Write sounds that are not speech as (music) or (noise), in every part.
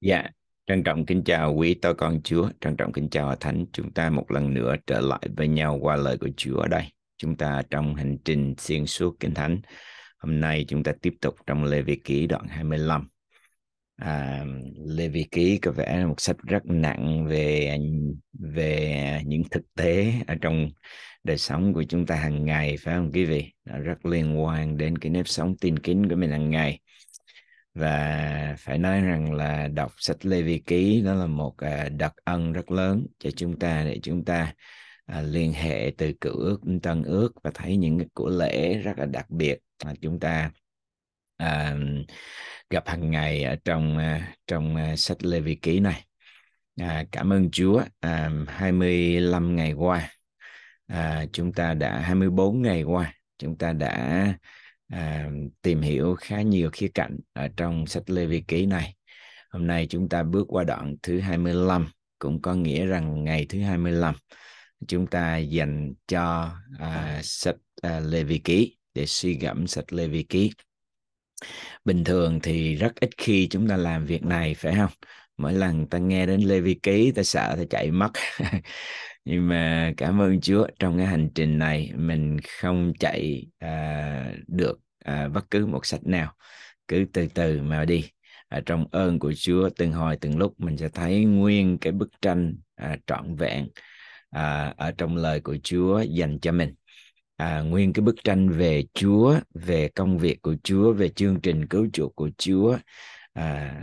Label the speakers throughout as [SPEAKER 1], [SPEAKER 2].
[SPEAKER 1] Dạ, trân trọng kính chào quý tôi con Chúa, trân trọng kính chào Thánh. Chúng ta một lần nữa trở lại với nhau qua lời của Chúa ở đây. Chúng ta trong hành trình xuyên suốt Kinh Thánh. Hôm nay chúng ta tiếp tục trong Lê Vi Ký đoạn 25. À, Lê Vi Ký có vẻ là một sách rất nặng về về những thực tế ở trong đời sống của chúng ta hàng ngày phải không quý vị? Nó rất liên quan đến cái nếp sống tin kính của mình hàng ngày và phải nói rằng là đọc sách Lê Vi Ký đó là một à, đặc ân rất lớn cho chúng ta để chúng ta à, liên hệ từ cựu ước đến tân ước và thấy những cái của lễ rất là đặc biệt mà chúng ta à, gặp hàng ngày ở trong trong sách Lê Vi Ký này. cảm ơn Chúa 25 ngày qua chúng ta đã 24 ngày qua chúng ta đã à, tìm hiểu khá nhiều khía cạnh ở trong sách Lê Vi Ký này. Hôm nay chúng ta bước qua đoạn thứ 25, cũng có nghĩa rằng ngày thứ 25 chúng ta dành cho à, sách à, Lê Vi Ký để suy gẫm sách Lê Vi Ký. Bình thường thì rất ít khi chúng ta làm việc này phải không? Mỗi lần ta nghe đến Lê Vi Ký ta sợ ta chạy mất. (laughs) nhưng mà cảm ơn Chúa trong cái hành trình này mình không chạy à, được à, bất cứ một sách nào cứ từ từ mà đi à, trong ơn của Chúa từng hồi từng lúc mình sẽ thấy nguyên cái bức tranh à, trọn vẹn à, ở trong lời của Chúa dành cho mình à, nguyên cái bức tranh về Chúa về công việc của Chúa về chương trình cứu chuộc của Chúa à,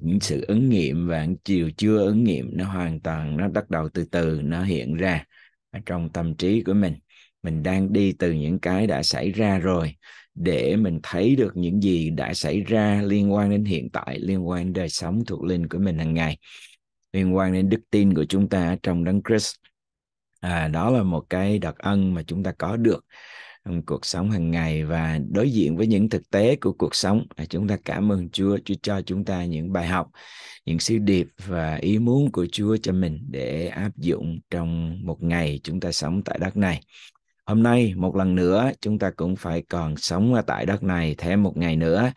[SPEAKER 1] những sự ứng nghiệm và chiều chưa ứng nghiệm nó hoàn toàn nó bắt đầu từ từ nó hiện ra à, trong tâm trí của mình mình đang đi từ những cái đã xảy ra rồi để mình thấy được những gì đã xảy ra liên quan đến hiện tại liên quan đến đời sống thuộc linh của mình hàng ngày liên quan đến đức tin của chúng ta trong đấng Christ à, đó là một cái đặc ân mà chúng ta có được trong cuộc sống hàng ngày và đối diện với những thực tế của cuộc sống à, chúng ta cảm ơn Chúa Chúa cho chúng ta những bài học những sứ điệp và ý muốn của Chúa cho mình để áp dụng trong một ngày chúng ta sống tại đất này hôm nay một lần nữa chúng ta cũng phải còn sống ở tại đất này thêm một ngày nữa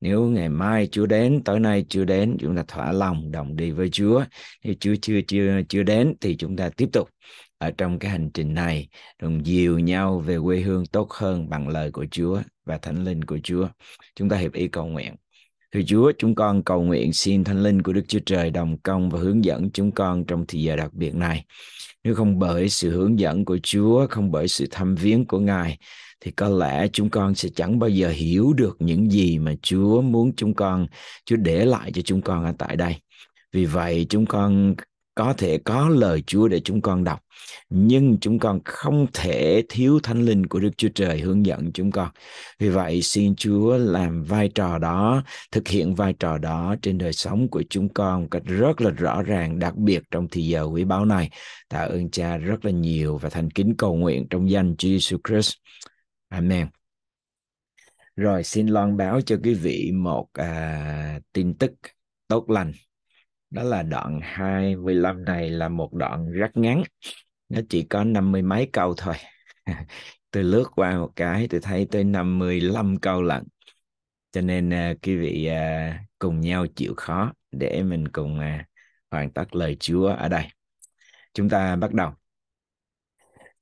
[SPEAKER 1] nếu ngày mai Chúa đến tối nay chưa đến chúng ta thỏa lòng đồng đi với Chúa nếu Chúa chưa chưa chưa đến thì chúng ta tiếp tục ở trong cái hành trình này đồng dìu nhau về quê hương tốt hơn bằng lời của Chúa và Thánh Linh của Chúa chúng ta hiệp ý cầu nguyện Thưa Chúa, chúng con cầu nguyện xin Thánh Linh của Đức Chúa Trời đồng công và hướng dẫn chúng con trong thời giờ đặc biệt này. Nếu không bởi sự hướng dẫn của Chúa, không bởi sự thăm viếng của Ngài, thì có lẽ chúng con sẽ chẳng bao giờ hiểu được những gì mà Chúa muốn chúng con, Chúa để lại cho chúng con ở tại đây. Vì vậy chúng con có thể có lời Chúa để chúng con đọc nhưng chúng con không thể thiếu thánh linh của Đức Chúa Trời hướng dẫn chúng con. Vì vậy xin Chúa làm vai trò đó, thực hiện vai trò đó trên đời sống của chúng con một cách rất là rõ ràng, đặc biệt trong thì giờ quý báu này. Tạ ơn Cha rất là nhiều và thành kính cầu nguyện trong danh Chúa Jesus Christ. Amen rồi xin loan báo cho quý vị một à, tin tức tốt lành đó là đoạn 25 này là một đoạn rất ngắn nó chỉ có năm mươi mấy câu thôi (laughs) tôi lướt qua một cái tôi thấy tới 55 câu lận cho nên uh, quý vị uh, cùng nhau chịu khó để mình cùng uh, hoàn tất lời Chúa ở đây chúng ta bắt đầu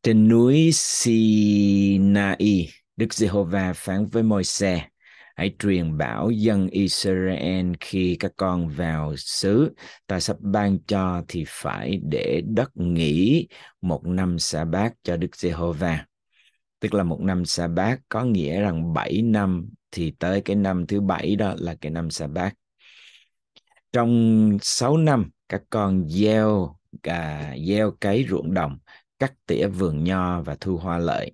[SPEAKER 1] trên núi Sinai Đức Giê-hô-va phán với Môi-se hãy truyền bảo dân Israel khi các con vào xứ ta sắp ban cho thì phải để đất nghỉ một năm sa bát cho Đức Giê-hô-va. Tức là một năm sa bát có nghĩa rằng bảy năm thì tới cái năm thứ bảy đó là cái năm sa bát. Trong sáu năm các con gieo cà gieo cấy ruộng đồng, cắt tỉa vườn nho và thu hoa lợi.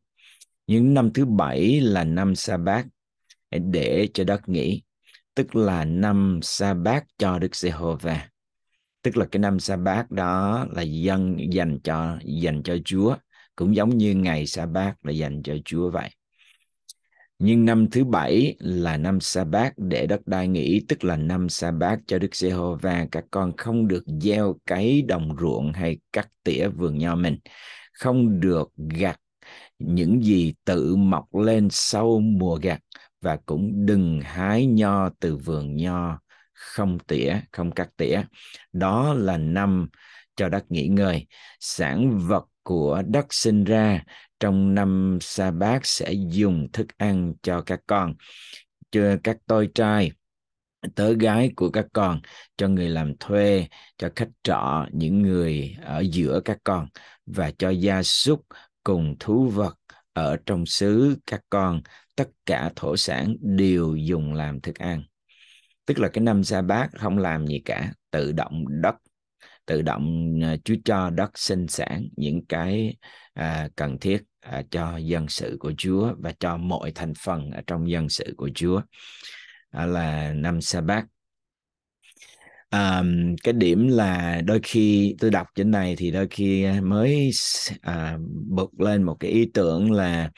[SPEAKER 1] Những năm thứ bảy là năm sa bát để cho đất nghỉ tức là năm sa bát cho Đức Giê-hô-va tức là cái năm sa bát đó là dân dành cho dành cho Chúa cũng giống như ngày sa bát là dành cho Chúa vậy nhưng năm thứ bảy là năm sa bát để đất đai nghỉ tức là năm sa bát cho Đức Giê-hô-va các con không được gieo cấy đồng ruộng hay cắt tỉa vườn nho mình không được gặt những gì tự mọc lên sau mùa gặt và cũng đừng hái nho từ vườn nho không tỉa không cắt tỉa đó là năm cho đất nghỉ ngơi sản vật của đất sinh ra trong năm sa bát sẽ dùng thức ăn cho các con cho các tôi trai tớ gái của các con cho người làm thuê cho khách trọ những người ở giữa các con và cho gia súc cùng thú vật ở trong xứ các con tất cả thổ sản đều dùng làm thức ăn tức là cái năm sa bát không làm gì cả tự động đất tự động ờ, Chúa cho đất sinh sản những cái à, cần thiết à, cho dân sự của Chúa và cho mọi thành phần ở trong dân sự của Chúa à, là năm sa bát um, cái điểm là đôi khi tôi đọc trên này thì đôi khi mới uh, bật lên một cái ý tưởng là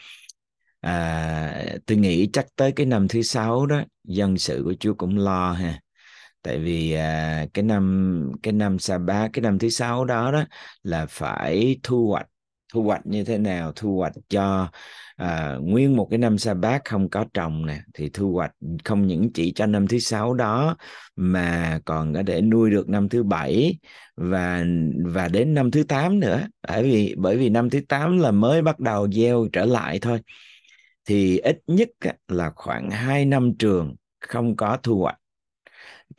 [SPEAKER 1] uh, tôi nghĩ chắc tới cái năm thứ sáu đó dân sự của Chúa cũng lo ha tại vì à, cái năm cái năm sa ba cái năm thứ sáu đó đó là phải thu hoạch thu hoạch như thế nào thu hoạch cho à, nguyên một cái năm sa bát không có trồng nè thì thu hoạch không những chỉ cho năm thứ sáu đó mà còn có để nuôi được năm thứ bảy và và đến năm thứ tám nữa bởi vì bởi vì năm thứ tám là mới bắt đầu gieo trở lại thôi thì ít nhất là khoảng 2 năm trường không có thu hoạch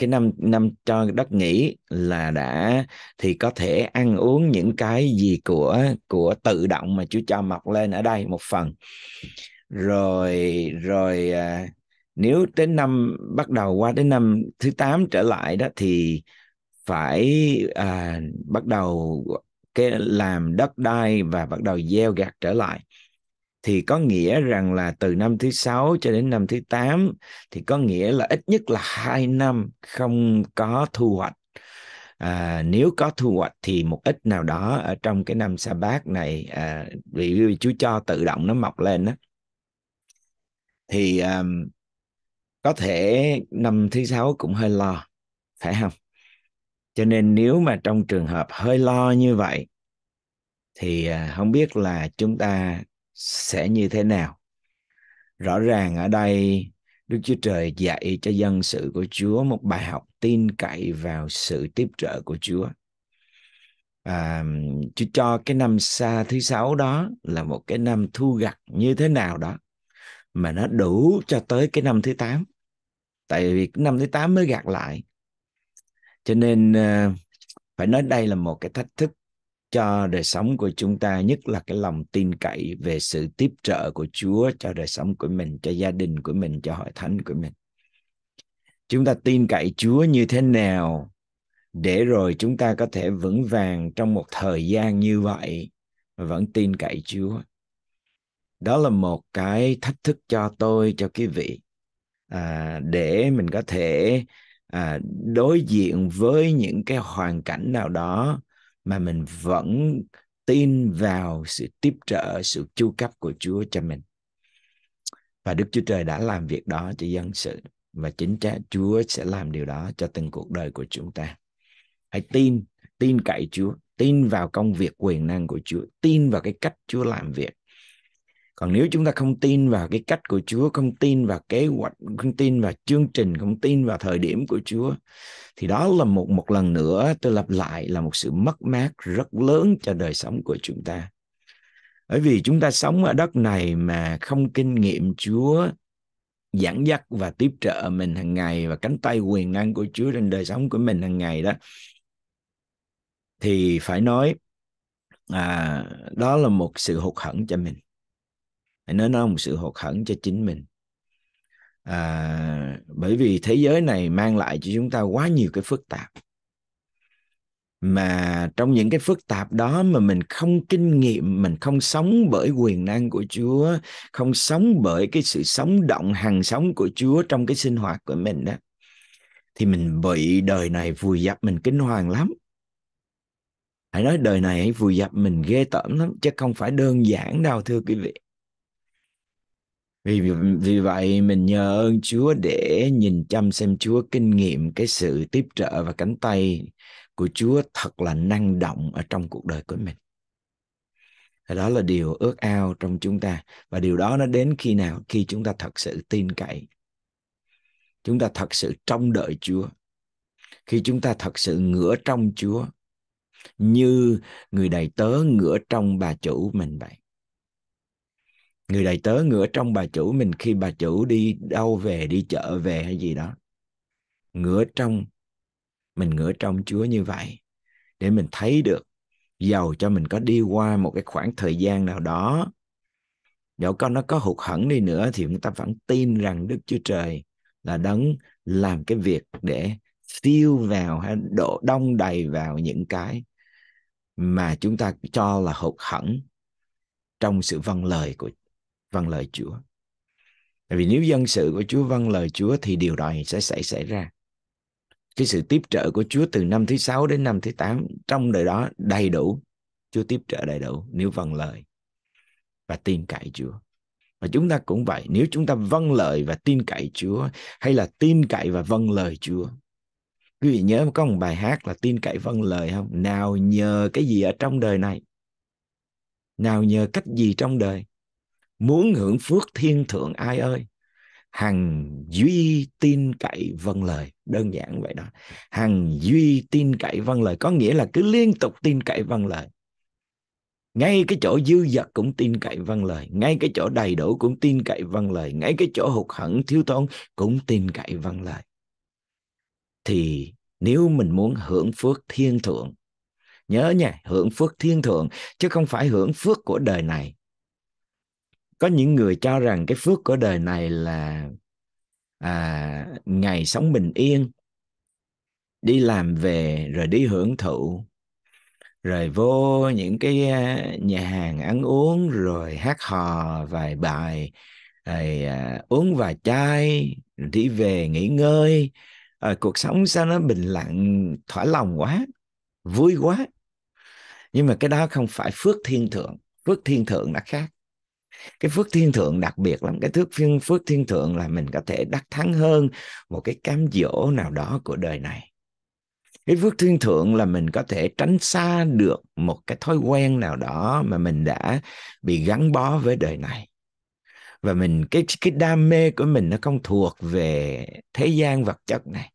[SPEAKER 1] cái năm năm cho đất nghỉ là đã thì có thể ăn uống những cái gì của của tự động mà Chúa cho mọc lên ở đây một phần rồi rồi à, nếu đến năm bắt đầu qua đến năm thứ 8 trở lại đó thì phải à, bắt đầu cái làm đất đai và bắt đầu gieo gạt trở lại thì có nghĩa rằng là từ năm thứ sáu cho đến năm thứ tám thì có nghĩa là ít nhất là hai năm không có thu hoạch à, nếu có thu hoạch thì một ít nào đó ở trong cái năm sa bát này à, vì, vì Chúa cho tự động nó mọc lên đó thì à, có thể năm thứ sáu cũng hơi lo phải không cho nên nếu mà trong trường hợp hơi lo như vậy thì à, không biết là chúng ta sẽ như thế nào rõ ràng ở đây đức chúa trời dạy cho dân sự của chúa một bài học tin cậy vào sự tiếp trợ của chúa à, chúa cho cái năm xa thứ sáu đó là một cái năm thu gặt như thế nào đó mà nó đủ cho tới cái năm thứ tám tại vì năm thứ tám mới gạt lại cho nên à, phải nói đây là một cái thách thức cho đời sống của chúng ta nhất là cái lòng tin cậy về sự tiếp trợ của Chúa cho đời sống của mình, cho gia đình của mình, cho hội thánh của mình. Chúng ta tin cậy Chúa như thế nào để rồi chúng ta có thể vững vàng trong một thời gian như vậy mà vẫn tin cậy Chúa. Đó là một cái thách thức cho tôi, cho quý vị à, để mình có thể à, đối diện với những cái hoàn cảnh nào đó mà mình vẫn tin vào sự tiếp trợ sự chu cấp của Chúa cho mình và Đức Chúa Trời đã làm việc đó cho dân sự và chính xác Chúa sẽ làm điều đó cho từng cuộc đời của chúng ta hãy tin tin cậy Chúa tin vào công việc quyền năng của Chúa tin vào cái cách Chúa làm việc còn nếu chúng ta không tin vào cái cách của Chúa không tin vào kế hoạch không tin vào chương trình không tin vào thời điểm của Chúa thì đó là một một lần nữa tôi lặp lại là một sự mất mát rất lớn cho đời sống của chúng ta bởi vì chúng ta sống ở đất này mà không kinh nghiệm Chúa dẫn dắt và tiếp trợ mình hàng ngày và cánh tay quyền năng của Chúa trên đời sống của mình hàng ngày đó thì phải nói à, đó là một sự hụt hẫng cho mình nó nó một sự hụt hẫng cho chính mình à, bởi vì thế giới này mang lại cho chúng ta quá nhiều cái phức tạp mà trong những cái phức tạp đó mà mình không kinh nghiệm mình không sống bởi quyền năng của Chúa không sống bởi cái sự sống động hằng sống của Chúa trong cái sinh hoạt của mình đó thì mình bị đời này vùi dập mình kinh hoàng lắm hãy nói đời này hãy vùi dập mình ghê tởm lắm chứ không phải đơn giản đâu thưa quý vị vì vì vậy mình nhờ ơn Chúa để nhìn chăm xem Chúa kinh nghiệm cái sự tiếp trợ và cánh tay của Chúa thật là năng động ở trong cuộc đời của mình. đó là điều ước ao trong chúng ta và điều đó nó đến khi nào khi chúng ta thật sự tin cậy. Chúng ta thật sự trông đợi Chúa. Khi chúng ta thật sự ngửa trong Chúa như người đầy tớ ngửa trong bà chủ mình vậy người đầy tớ ngựa trong bà chủ mình khi bà chủ đi đâu về đi chợ về hay gì đó ngựa trong mình ngựa trong Chúa như vậy để mình thấy được giàu cho mình có đi qua một cái khoảng thời gian nào đó dẫu con nó có hụt hẫng đi nữa thì chúng ta vẫn tin rằng Đức Chúa Trời là đấng làm cái việc để siêu vào hay đổ đông đầy vào những cái mà chúng ta cho là hụt hẫng trong sự vâng lời của vâng lời Chúa. Tại vì nếu dân sự của Chúa vâng lời Chúa thì điều đó sẽ xảy xảy ra. Cái sự tiếp trợ của Chúa từ năm thứ sáu đến năm thứ tám trong đời đó đầy đủ. Chúa tiếp trợ đầy đủ nếu vâng lời và tin cậy Chúa. Và chúng ta cũng vậy, nếu chúng ta vâng lời và tin cậy Chúa hay là tin cậy và vâng lời Chúa. Quý vị nhớ có một bài hát là tin cậy vâng lời không? Nào nhờ cái gì ở trong đời này? Nào nhờ cách gì trong đời? muốn hưởng phước thiên thượng ai ơi hằng duy tin cậy vâng lời đơn giản vậy đó hằng duy tin cậy vâng lời có nghĩa là cứ liên tục tin cậy vâng lời ngay cái chỗ dư dật cũng tin cậy vâng lời ngay cái chỗ đầy đủ cũng tin cậy vâng lời ngay cái chỗ hụt hẫng thiếu thốn cũng tin cậy vâng lời thì nếu mình muốn hưởng phước thiên thượng nhớ nha hưởng phước thiên thượng chứ không phải hưởng phước của đời này có những người cho rằng cái phước của đời này là à, ngày sống bình yên đi làm về rồi đi hưởng thụ rồi vô những cái à, nhà hàng ăn uống rồi hát hò vài bài rồi à, uống vài chai rồi đi về nghỉ ngơi à, cuộc sống sao nó bình lặng thỏa lòng quá vui quá nhưng mà cái đó không phải phước thiên thượng phước thiên thượng đã khác cái phước thiên thượng đặc biệt lắm cái thước phiên phước thiên thượng là mình có thể đắc thắng hơn một cái cám dỗ nào đó của đời này cái phước thiên thượng là mình có thể tránh xa được một cái thói quen nào đó mà mình đã bị gắn bó với đời này và mình cái cái đam mê của mình nó không thuộc về thế gian vật chất này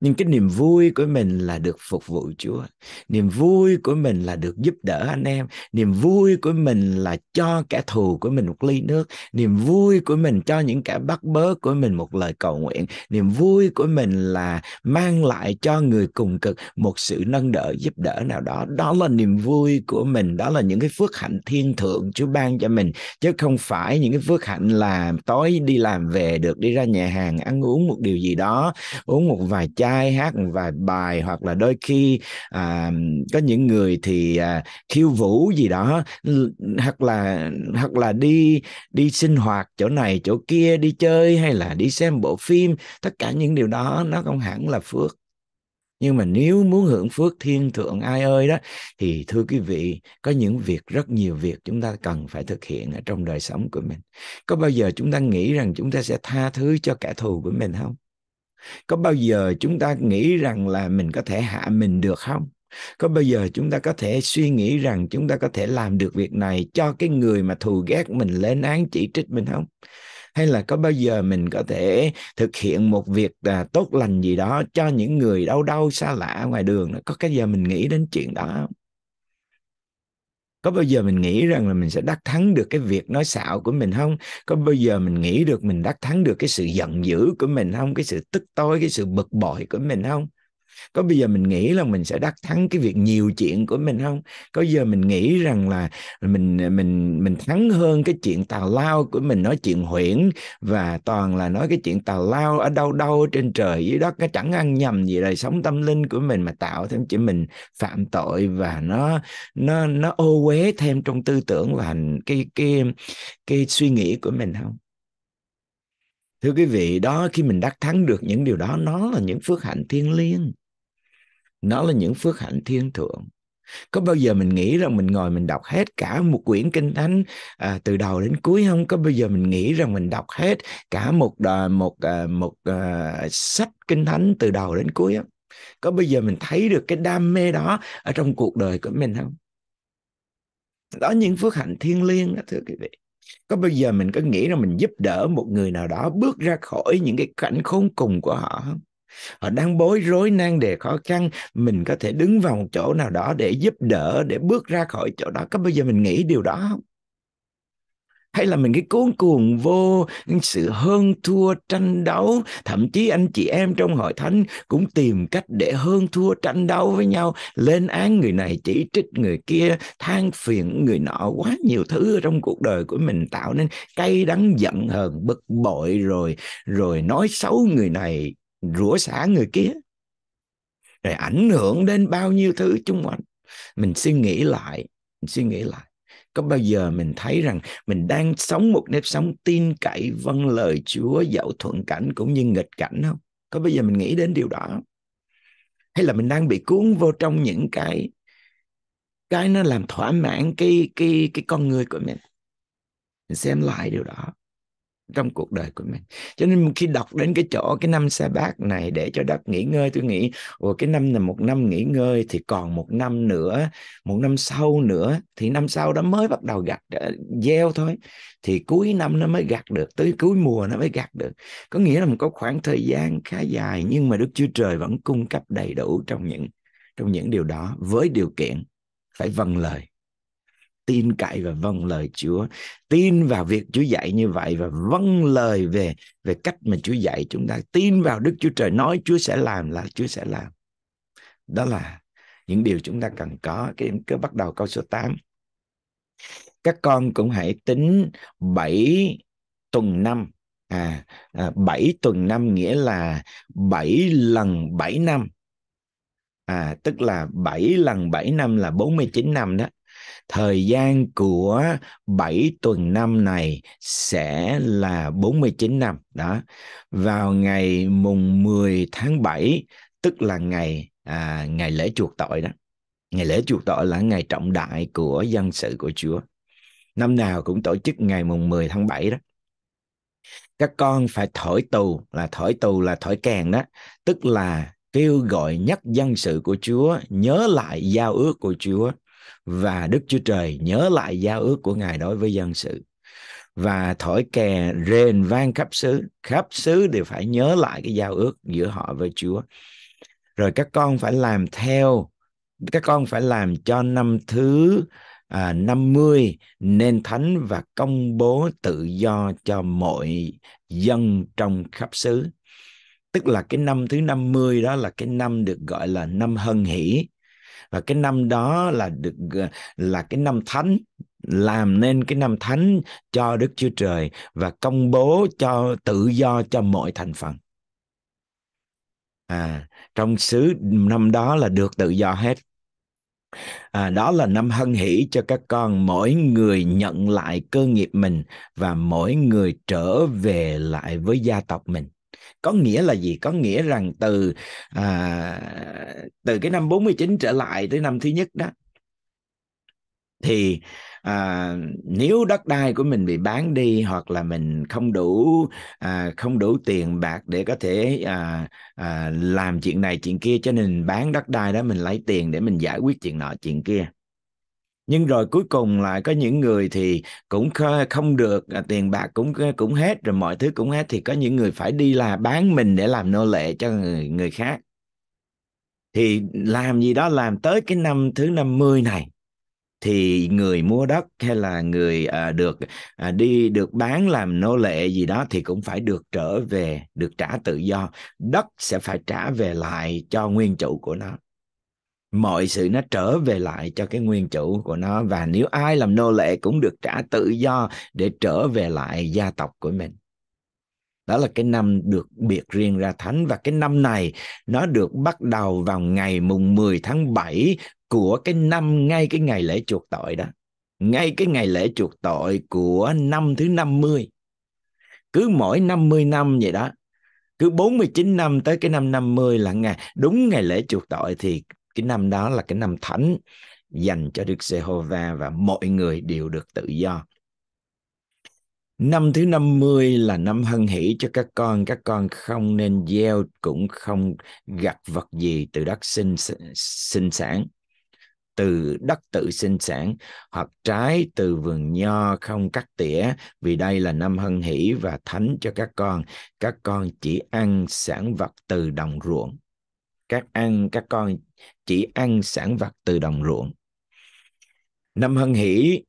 [SPEAKER 1] nhưng cái niềm vui của mình là được phục vụ Chúa niềm vui của mình là được giúp đỡ anh em niềm vui của mình là cho kẻ thù của mình một ly nước niềm vui của mình cho những kẻ bắt bớ của mình một lời cầu nguyện niềm vui của mình là mang lại cho người cùng cực một sự nâng đỡ giúp đỡ nào đó đó là niềm vui của mình đó là những cái phước hạnh thiên thượng Chúa ban cho mình chứ không phải những cái phước hạnh là tối đi làm về được đi ra nhà hàng ăn uống một điều gì đó uống một vài chai trai hát một vài bài hoặc là đôi khi à, có những người thì à, khiêu vũ gì đó hoặc là hoặc là đi đi sinh hoạt chỗ này chỗ kia đi chơi hay là đi xem bộ phim tất cả những điều đó nó không hẳn là phước nhưng mà nếu muốn hưởng phước thiên thượng ai ơi đó thì thưa quý vị có những việc rất nhiều việc chúng ta cần phải thực hiện ở trong đời sống của mình có bao giờ chúng ta nghĩ rằng chúng ta sẽ tha thứ cho kẻ thù của mình không có bao giờ chúng ta nghĩ rằng là mình có thể hạ mình được không có bao giờ chúng ta có thể suy nghĩ rằng chúng ta có thể làm được việc này cho cái người mà thù ghét mình lên án chỉ trích mình không hay là có bao giờ mình có thể thực hiện một việc là tốt lành gì đó cho những người đau đau xa lạ ngoài đường có cái giờ mình nghĩ đến chuyện đó không có bao giờ mình nghĩ rằng là mình sẽ đắc thắng được cái việc nói xạo của mình không có bao giờ mình nghĩ được mình đắc thắng được cái sự giận dữ của mình không cái sự tức tối cái sự bực bội của mình không có bây giờ mình nghĩ là mình sẽ đắc thắng cái việc nhiều chuyện của mình không có giờ mình nghĩ rằng là mình mình mình thắng hơn cái chuyện tào lao của mình nói chuyện huyễn và toàn là nói cái chuyện tào lao ở đâu đâu trên trời dưới đất nó chẳng ăn nhầm gì đời sống tâm linh của mình mà tạo thêm chỉ mình phạm tội và nó nó nó ô uế thêm trong tư tưởng và cái cái cái suy nghĩ của mình không thưa quý vị đó khi mình đắc thắng được những điều đó nó là những phước hạnh thiêng liêng nó là những phước hạnh thiên thượng có bao giờ mình nghĩ rằng mình ngồi mình đọc hết cả một quyển kinh thánh à, từ đầu đến cuối không có bao giờ mình nghĩ rằng mình đọc hết cả một đò, một à, một à, sách kinh thánh từ đầu đến cuối không? có bao giờ mình thấy được cái đam mê đó ở trong cuộc đời của mình không đó những phước hạnh thiêng liêng đó thưa quý vị có bao giờ mình có nghĩ rằng mình giúp đỡ một người nào đó bước ra khỏi những cái cảnh khốn cùng của họ không họ đang bối rối nan đề khó khăn mình có thể đứng vào một chỗ nào đó để giúp đỡ để bước ra khỏi chỗ đó có bây giờ mình nghĩ điều đó không hay là mình cái cuốn cuồng vô sự hơn thua tranh đấu thậm chí anh chị em trong hội thánh cũng tìm cách để hơn thua tranh đấu với nhau lên án người này chỉ trích người kia than phiền người nọ quá nhiều thứ ở trong cuộc đời của mình tạo nên cay đắng giận hờn bực bội rồi rồi nói xấu người này rủa xả người kia rồi ảnh hưởng đến bao nhiêu thứ chung quanh mình suy nghĩ lại mình suy nghĩ lại có bao giờ mình thấy rằng mình đang sống một nếp sống tin cậy vâng lời Chúa dẫu thuận cảnh cũng như nghịch cảnh không? Có bao giờ mình nghĩ đến điều đó Hay là mình đang bị cuốn vô trong những cái cái nó làm thỏa mãn cái cái cái con người của mình. Mình xem lại điều đó trong cuộc đời của mình cho nên khi đọc đến cái chỗ cái năm sa bát này để cho đất nghỉ ngơi tôi nghĩ ồ cái năm là một năm nghỉ ngơi thì còn một năm nữa một năm sau nữa thì năm sau đó mới bắt đầu gặt ờ, gieo thôi thì cuối năm nó mới gặt được tới cuối mùa nó mới gặt được có nghĩa là một có khoảng thời gian khá dài nhưng mà đức chúa trời vẫn cung cấp đầy đủ trong những trong những điều đó với điều kiện phải vâng lời tin cậy và vâng lời Chúa tin vào việc Chúa dạy như vậy và vâng lời về về cách mà Chúa dạy chúng ta tin vào Đức Chúa Trời nói Chúa sẽ làm là Chúa sẽ làm đó là những điều chúng ta cần có các em cứ bắt đầu câu số 8 các con cũng hãy tính 7 tuần năm à, à 7 tuần năm nghĩa là 7 lần 7 năm à tức là 7 lần 7 năm là 49 năm đó Thời gian của 7 tuần năm này sẽ là 49 năm đó. Vào ngày mùng 10 tháng 7 tức là ngày à, ngày lễ chuộc tội đó. Ngày lễ chuộc tội là ngày trọng đại của dân sự của Chúa. Năm nào cũng tổ chức ngày mùng 10 tháng 7 đó các con phải thổi tù là thổi tù là thổi kèn đó tức là kêu gọi nhắc dân sự của Chúa nhớ lại giao ước của Chúa và Đức Chúa Trời nhớ lại giao ước của Ngài đối với dân sự và thổi kè rền vang khắp xứ khắp xứ đều phải nhớ lại cái giao ước giữa họ với Chúa rồi các con phải làm theo các con phải làm cho năm thứ à, 50 nên thánh và công bố tự do cho mọi dân trong khắp xứ tức là cái năm thứ 50 đó là cái năm được gọi là năm hân hỷ và cái năm đó là được ờ, là cái năm thánh làm nên cái năm thánh cho Đức Chúa Trời và công bố cho tự do cho mọi thành phần. À, trong xứ năm đó là được tự do hết. À, đó là năm hân hỷ cho các con mỗi người nhận lại cơ nghiệp mình và mỗi người trở về lại với gia tộc mình có nghĩa là gì có nghĩa rằng từ à, từ cái năm 49 trở lại tới năm thứ nhất đó thì à, nếu đất đai của mình bị bán đi hoặc là mình không đủ à, không đủ tiền bạc để có thể à, à, làm chuyện này chuyện kia cho nên bán đất đai đó mình lấy tiền để mình giải quyết chuyện nọ chuyện kia nhưng rồi cuối cùng lại có những người thì cũng không được à, tiền bạc cũng cũng hết rồi mọi thứ cũng hết thì có những người phải đi là bán mình để làm nô lệ cho người, người khác thì làm gì đó làm tới cái năm thứ 50 này thì người mua đất hay là người à, được à, đi được bán làm nô lệ gì đó thì cũng phải được trở về được trả tự do đất sẽ phải trả về lại cho nguyên chủ của nó mọi sự nó trở về lại cho cái nguyên chủ của nó và nếu ai làm nô lệ cũng được trả tự do để trở về lại gia tộc của mình đó là cái năm được biệt riêng ra thánh và cái năm này nó được bắt đầu vào ngày mùng 10 tháng 7 của cái năm ngay cái ngày lễ chuộc tội đó. Ngay cái ngày lễ chuộc tội của năm thứ 50. Cứ mỗi 50 năm vậy đó. Cứ 49 năm tới cái năm 50 là ngày đúng ngày lễ chuộc tội thì cái năm đó là cái năm thánh dành cho Đức Giê-hô-va và mọi người đều được tự do. Năm thứ 50 là năm hân hỷ cho các con, các con không nên gieo cũng không gặt vật gì từ đất sinh sinh sản từ đất tự sinh sản hoặc trái từ vườn nho không cắt tỉa vì đây là năm hân hỷ và thánh cho các con các con chỉ ăn sản vật từ đồng ruộng các ăn các con chỉ ăn sản vật từ đồng ruộng năm hân hỷ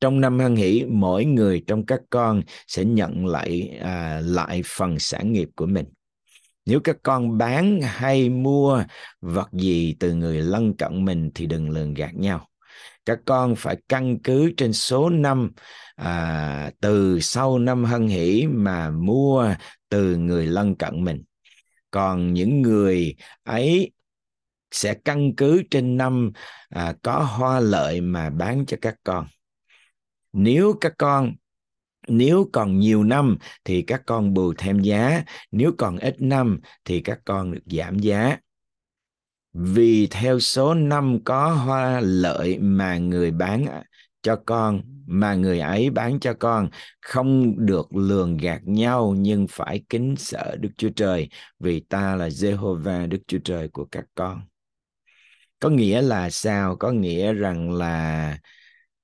[SPEAKER 1] trong năm hân hỷ mỗi người trong các con sẽ nhận lại à, lại phần sản nghiệp của mình nếu các con bán hay mua vật gì từ người lân cận mình thì đừng lường gạt nhau các con phải căn cứ trên số năm à, từ sau năm hân hỷ mà mua từ người lân cận mình còn những người ấy sẽ căn cứ trên năm à, có hoa lợi mà bán cho các con nếu các con nếu còn nhiều năm thì các con bù thêm giá nếu còn ít năm thì các con được giảm giá vì theo số năm có hoa lợi mà người bán cho con mà người ấy bán cho con không được lường gạt nhau nhưng phải kính sợ Đức Chúa Trời vì ta là Jehovah Đức Chúa Trời của các con. Có nghĩa là sao? Có nghĩa rằng là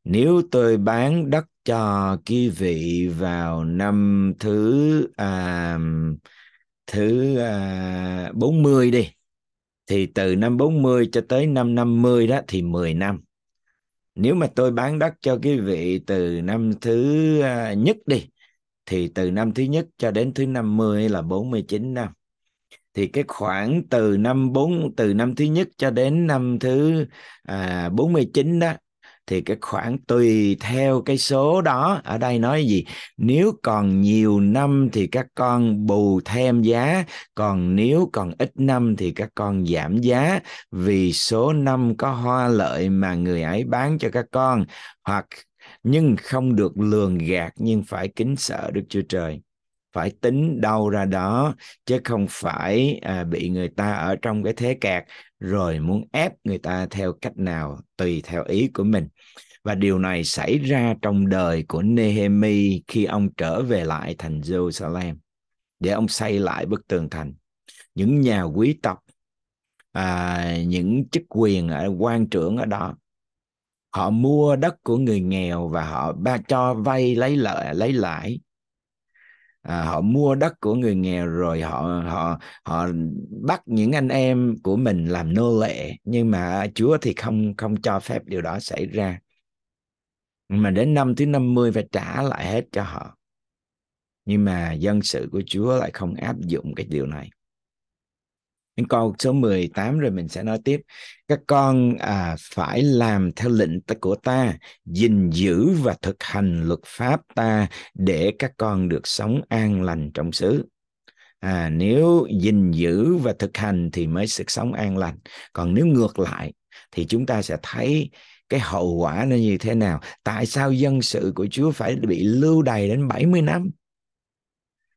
[SPEAKER 1] nếu tôi bán đất cho quý vị vào năm thứ à, thứ à, 40 đi thì từ năm 40 cho tới năm 50 đó thì 10 năm nếu mà tôi bán đất cho quý vị từ năm thứ à, nhất đi thì từ năm thứ nhất cho đến thứ 50 là 49 năm. Thì cái khoảng từ năm 4 từ năm thứ nhất cho đến năm thứ à, 49 đó thì cái khoản tùy theo cái số đó ở đây nói gì nếu còn nhiều năm thì các con bù thêm giá còn nếu còn ít năm thì các con giảm giá vì số năm có hoa lợi mà người ấy bán cho các con hoặc nhưng không được lường gạt nhưng phải kính sợ Đức Chúa Trời phải tính đâu ra đó chứ không phải à, bị người ta ở trong cái thế kẹt rồi muốn ép người ta theo cách nào tùy theo ý của mình và điều này xảy ra trong đời của Nehemi khi ông trở về lại thành Jerusalem để ông xây lại bức tường thành những nhà quý tộc à, những chức quyền ở quan trưởng ở đó họ mua đất của người nghèo và họ ba cho vay lấy lợi lấy lãi à, họ mua đất của người nghèo rồi họ họ họ bắt những anh em của mình làm nô lệ nhưng mà Chúa thì không không cho phép điều đó xảy ra mà đến năm thứ 50 phải trả lại hết cho họ nhưng mà dân sự của Chúa lại không áp dụng cái điều này Đến câu số 18 rồi mình sẽ nói tiếp. Các con à, phải làm theo lệnh của ta, gìn giữ và thực hành luật pháp ta để các con được sống an lành trong xứ. À, nếu gìn giữ và thực hành thì mới sự sống an lành. Còn nếu ngược lại thì chúng ta sẽ thấy cái hậu quả nó như thế nào. Tại sao dân sự của Chúa phải bị lưu đày đến 70 năm?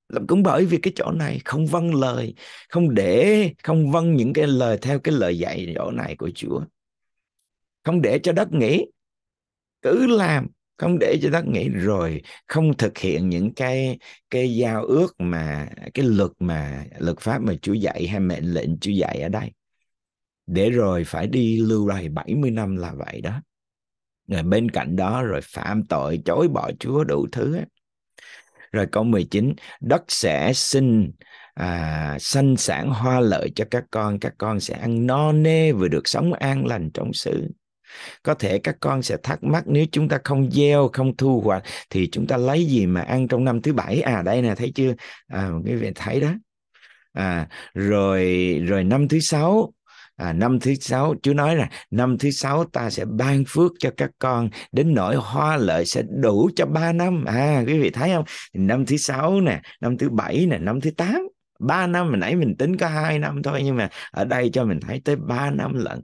[SPEAKER 1] là cũng bởi vì cái chỗ này không vâng lời không để không vâng những cái lời theo cái lời dạy chỗ này của Chúa không để cho đất nghỉ cứ làm không để cho đất nghỉ rồi không thực hiện những cái cái giao ước mà cái luật mà luật pháp mà Chúa dạy hay mệnh lệnh Chúa dạy ở đây để rồi phải đi lưu đày 70 năm là vậy đó rồi bên cạnh đó rồi phạm tội chối bỏ Chúa đủ thứ ấy rồi câu 19, đất sẽ sinh à, sanh sản hoa lợi cho các con, các con sẽ ăn no nê vừa được sống an lành trong xứ Có thể các con sẽ thắc mắc nếu chúng ta không gieo, không thu hoạch thì chúng ta lấy gì mà ăn trong năm thứ bảy? À đây nè, thấy chưa? À, quý vị thấy đó. À, rồi rồi năm thứ sáu à, năm thứ sáu Chúa nói là năm thứ sáu ta sẽ ban phước cho các con đến nỗi hoa lợi sẽ đủ cho ba năm à quý vị thấy không năm thứ sáu nè năm thứ bảy nè năm thứ tám ba năm mình nãy mình tính có hai năm thôi nhưng mà ở đây cho mình thấy tới ba năm lận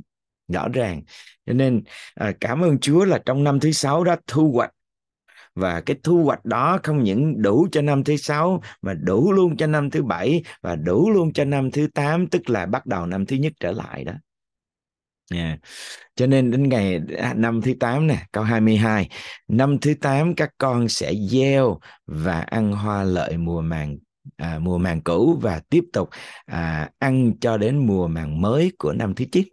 [SPEAKER 1] rõ ràng cho nên à, cảm ơn Chúa là trong năm thứ sáu đó thu hoạch và cái thu hoạch đó không những đủ cho năm thứ sáu mà đủ luôn cho năm thứ bảy và đủ luôn cho năm thứ tám tức là bắt đầu năm thứ nhất trở lại đó Yeah. Cho nên đến ngày à, năm thứ tám nè, câu 22. Năm thứ tám các con sẽ gieo và ăn hoa lợi mùa màng à, mùa màng cũ và tiếp tục à, ăn cho đến mùa màng mới của năm thứ chín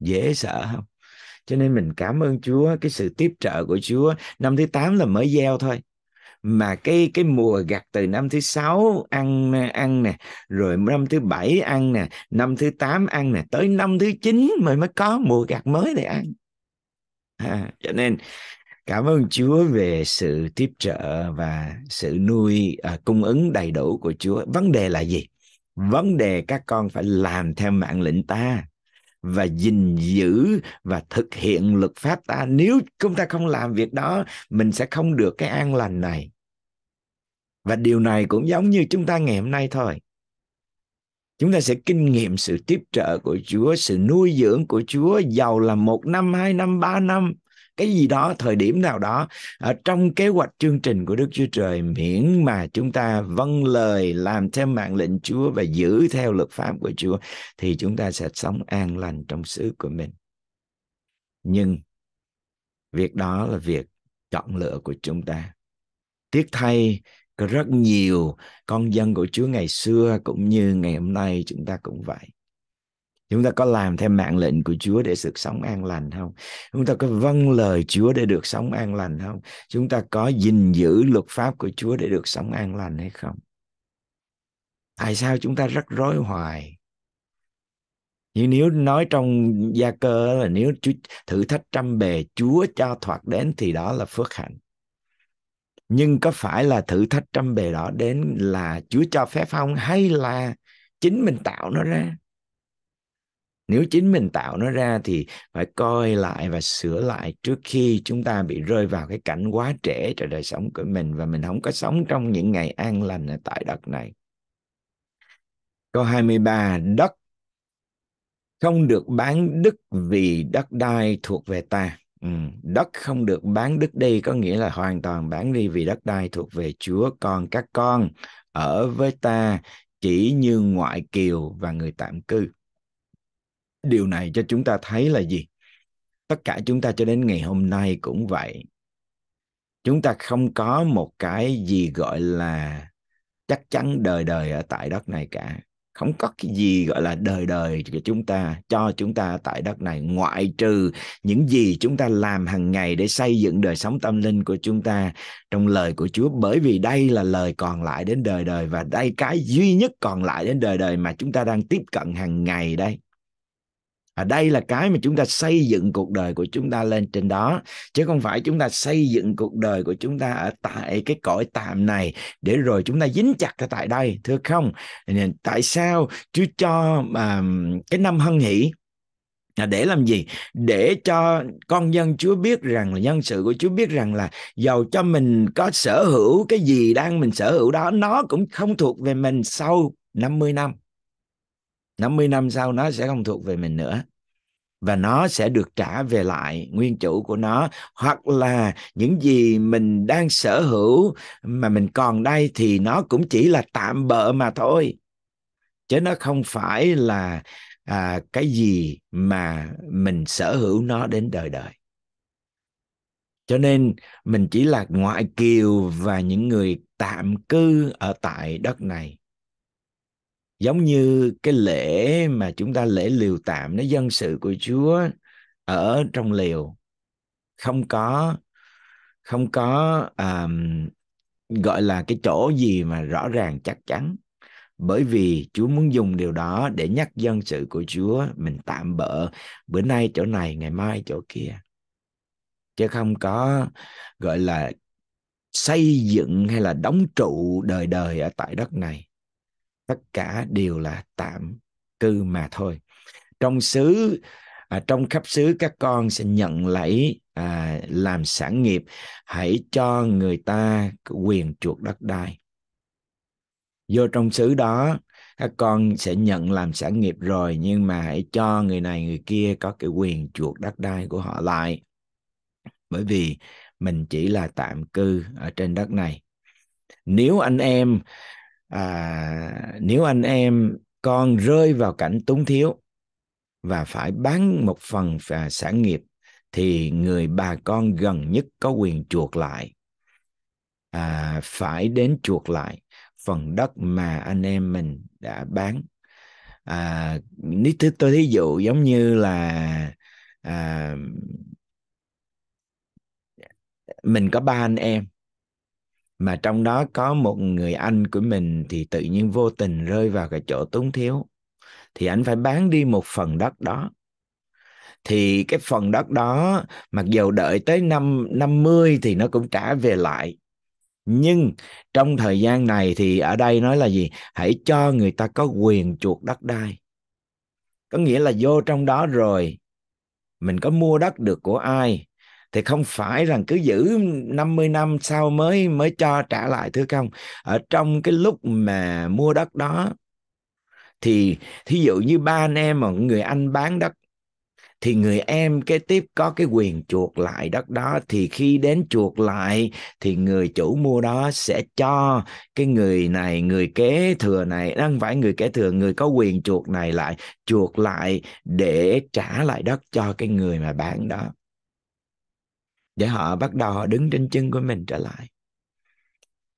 [SPEAKER 1] Dễ sợ không? cho nên mình cảm ơn Chúa cái sự tiếp trợ của Chúa năm thứ 8 là mới gieo thôi mà cái cái mùa gặt từ năm thứ sáu ăn ăn nè rồi năm thứ bảy ăn nè năm thứ tám ăn nè tới năm thứ chín mới mới có mùa gặt mới để ăn à, cho nên cảm ơn Chúa về sự tiếp trợ và sự nuôi à, cung ứng đầy đủ của Chúa vấn đề là gì vấn đề các con phải làm theo mạng lệnh ta và gìn giữ và thực hiện luật pháp ta nếu chúng ta không làm việc đó mình sẽ không được cái an lành này và điều này cũng giống như chúng ta ngày hôm nay thôi chúng ta sẽ kinh nghiệm sự tiếp trợ của Chúa, sự nuôi dưỡng của Chúa giàu là một năm, hai năm, ba năm, cái gì đó thời điểm nào đó ở trong kế hoạch chương trình của Đức Chúa Trời miễn mà chúng ta vâng lời làm theo mạng lệnh Chúa và giữ theo luật pháp của Chúa thì chúng ta sẽ sống an lành trong xứ của mình nhưng việc đó là việc chọn lựa của chúng ta tiếc thay có rất nhiều con dân của Chúa ngày xưa cũng như ngày hôm nay chúng ta cũng vậy chúng ta có làm theo mạng lệnh của Chúa để được sống an lành không chúng ta có vâng lời Chúa để được sống an lành không chúng ta có gìn giữ luật pháp của Chúa để được sống an lành hay không tại sao chúng ta rất rối hoài nhưng nếu nói trong gia cơ là nếu Chúa thử thách trăm bề Chúa cho thoạt đến thì đó là phước hạnh nhưng có phải là thử thách trăm bề đó đến là Chúa cho phép không hay là chính mình tạo nó ra nếu chính mình tạo nó ra thì phải coi lại và sửa lại trước khi chúng ta bị rơi vào cái cảnh quá trẻ cho đời sống của mình và mình không có sống trong những ngày an lành ở tại đất này. Câu 23, đất không được bán đức vì đất đai thuộc về ta. Ừ, đất không được bán đức đi có nghĩa là hoàn toàn bán đi vì đất đai thuộc về Chúa còn các con ở với ta chỉ như ngoại kiều và người tạm cư điều này cho chúng ta thấy là gì tất cả chúng ta cho đến ngày hôm nay cũng vậy chúng ta không có một cái gì gọi là chắc chắn đời đời ở tại đất này cả không có cái gì gọi là đời đời của chúng ta cho chúng ta tại đất này ngoại trừ những gì chúng ta làm hàng ngày để xây dựng đời sống tâm linh của chúng ta trong lời của Chúa bởi vì đây là lời còn lại đến đời đời và đây cái duy nhất còn lại đến đời đời mà chúng ta đang tiếp cận hàng ngày đây à, đây là cái mà chúng ta xây dựng cuộc đời của chúng ta lên trên đó chứ không phải chúng ta xây dựng cuộc đời của chúng ta ở tại cái cõi tạm này để rồi chúng ta dính chặt ở tại đây thưa không tại sao chúa cho à, cái năm hân hỷ là để làm gì để cho con dân Chúa biết rằng là nhân sự của Chúa biết rằng là giàu cho mình có sở hữu cái gì đang mình sở hữu đó nó cũng không thuộc về mình sau 50 năm 50 năm sau nó sẽ không thuộc về mình nữa và nó sẽ được trả về lại nguyên chủ của nó hoặc là những gì mình đang sở hữu mà mình còn đây thì nó cũng chỉ là tạm bợ mà thôi chứ nó không phải là à, cái gì mà mình sở hữu nó đến đời đời cho nên mình chỉ là ngoại kiều và những người tạm cư ở tại đất này giống như cái lễ mà chúng ta lễ liều tạm nó dân sự của Chúa ở trong liều không có không có um, gọi là cái chỗ gì mà rõ ràng chắc chắn bởi vì Chúa muốn dùng điều đó để nhắc dân sự của Chúa mình tạm bỡ bữa nay chỗ này ngày mai chỗ kia chứ không có gọi là xây dựng hay là đóng trụ đời đời ở tại đất này tất cả đều là tạm cư mà thôi trong xứ à, trong khắp xứ các con sẽ nhận lấy à, làm sản nghiệp hãy cho người ta quyền chuộc đất đai vô trong xứ đó các con sẽ nhận làm sản nghiệp rồi nhưng mà hãy cho người này người kia có cái quyền chuộc đất đai của họ lại bởi vì mình chỉ là tạm cư ở trên đất này nếu anh em à, nếu anh em con rơi vào cảnh túng thiếu và phải bán một phần và sản nghiệp thì người bà con gần nhất có quyền chuộc lại à, phải đến chuộc lại phần đất mà anh em mình đã bán à, nếu tôi thí dụ giống như là à, mình có ba anh em mà trong đó có một người anh của mình thì tự nhiên vô tình rơi vào cái chỗ túng thiếu thì anh phải bán đi một phần đất đó thì cái phần đất đó mặc dù đợi tới năm 50 thì nó cũng trả về lại nhưng trong thời gian này thì ở đây nói là gì hãy cho người ta có quyền chuộc đất đai có nghĩa là vô trong đó rồi mình có mua đất được của ai thì không phải rằng cứ giữ 50 năm sau mới mới cho trả lại thưa không ở trong cái lúc mà mua đất đó thì thí dụ như ba anh em mà người anh bán đất thì người em kế tiếp có cái quyền chuộc lại đất đó thì khi đến chuộc lại thì người chủ mua đó sẽ cho cái người này người kế thừa này đang phải người kế thừa người có quyền chuộc này lại chuộc lại để trả lại đất cho cái người mà bán đó để họ bắt đầu họ đứng trên chân của mình trở lại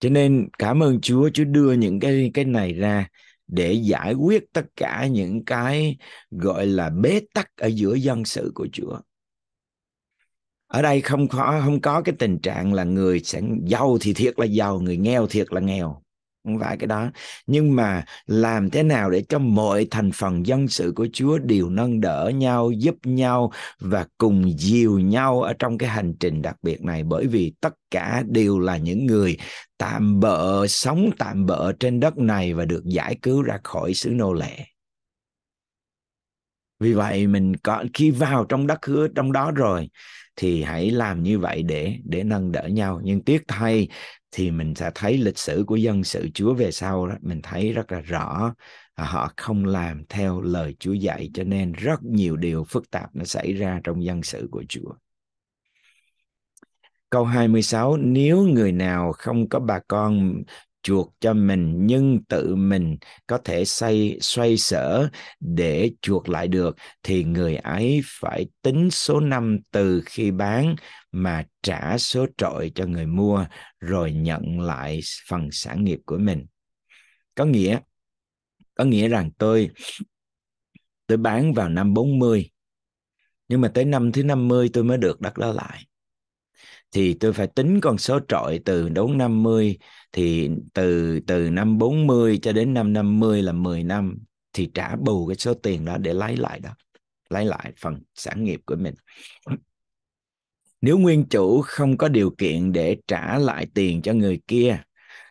[SPEAKER 1] cho nên cảm ơn Chúa Chúa đưa những cái cái này ra để giải quyết tất cả những cái gọi là bế tắc ở giữa dân sự của Chúa ở đây không có không có cái tình trạng là người sẽ giàu thì thiệt là giàu người nghèo thiệt là nghèo không phải cái đó nhưng mà làm thế nào để cho mọi thành phần dân sự của Chúa đều nâng đỡ nhau giúp nhau và cùng dìu nhau ở trong cái hành trình đặc biệt này bởi vì tất cả đều là những người tạm bỡ sống tạm bỡ trên đất này và được giải cứu ra khỏi xứ nô lệ vì vậy mình có khi vào trong đất hứa trong đó rồi thì hãy làm như vậy để để nâng đỡ nhau nhưng tiếc thay thì mình sẽ thấy lịch sử của dân sự Chúa về sau đó mình thấy rất là rõ à, họ không làm theo lời Chúa dạy cho nên rất nhiều điều phức tạp nó xảy ra trong dân sự của Chúa. Câu 26 nếu người nào không có bà con chuộc cho mình nhưng tự mình có thể xoay xoay sở để chuộc lại được thì người ấy phải tính số năm từ khi bán mà trả số trội cho người mua rồi nhận lại phần sản nghiệp của mình có nghĩa có nghĩa rằng tôi tôi bán vào năm 40 nhưng mà tới năm thứ 50 tôi mới được đất đó lại thì tôi phải tính con số trọi từ đốn 50 thì từ từ năm 40 cho đến năm 50 là 10 năm thì trả bù cái số tiền đó để lấy lại đó lấy lại phần sản nghiệp của mình nếu nguyên chủ không có điều kiện để trả lại tiền cho người kia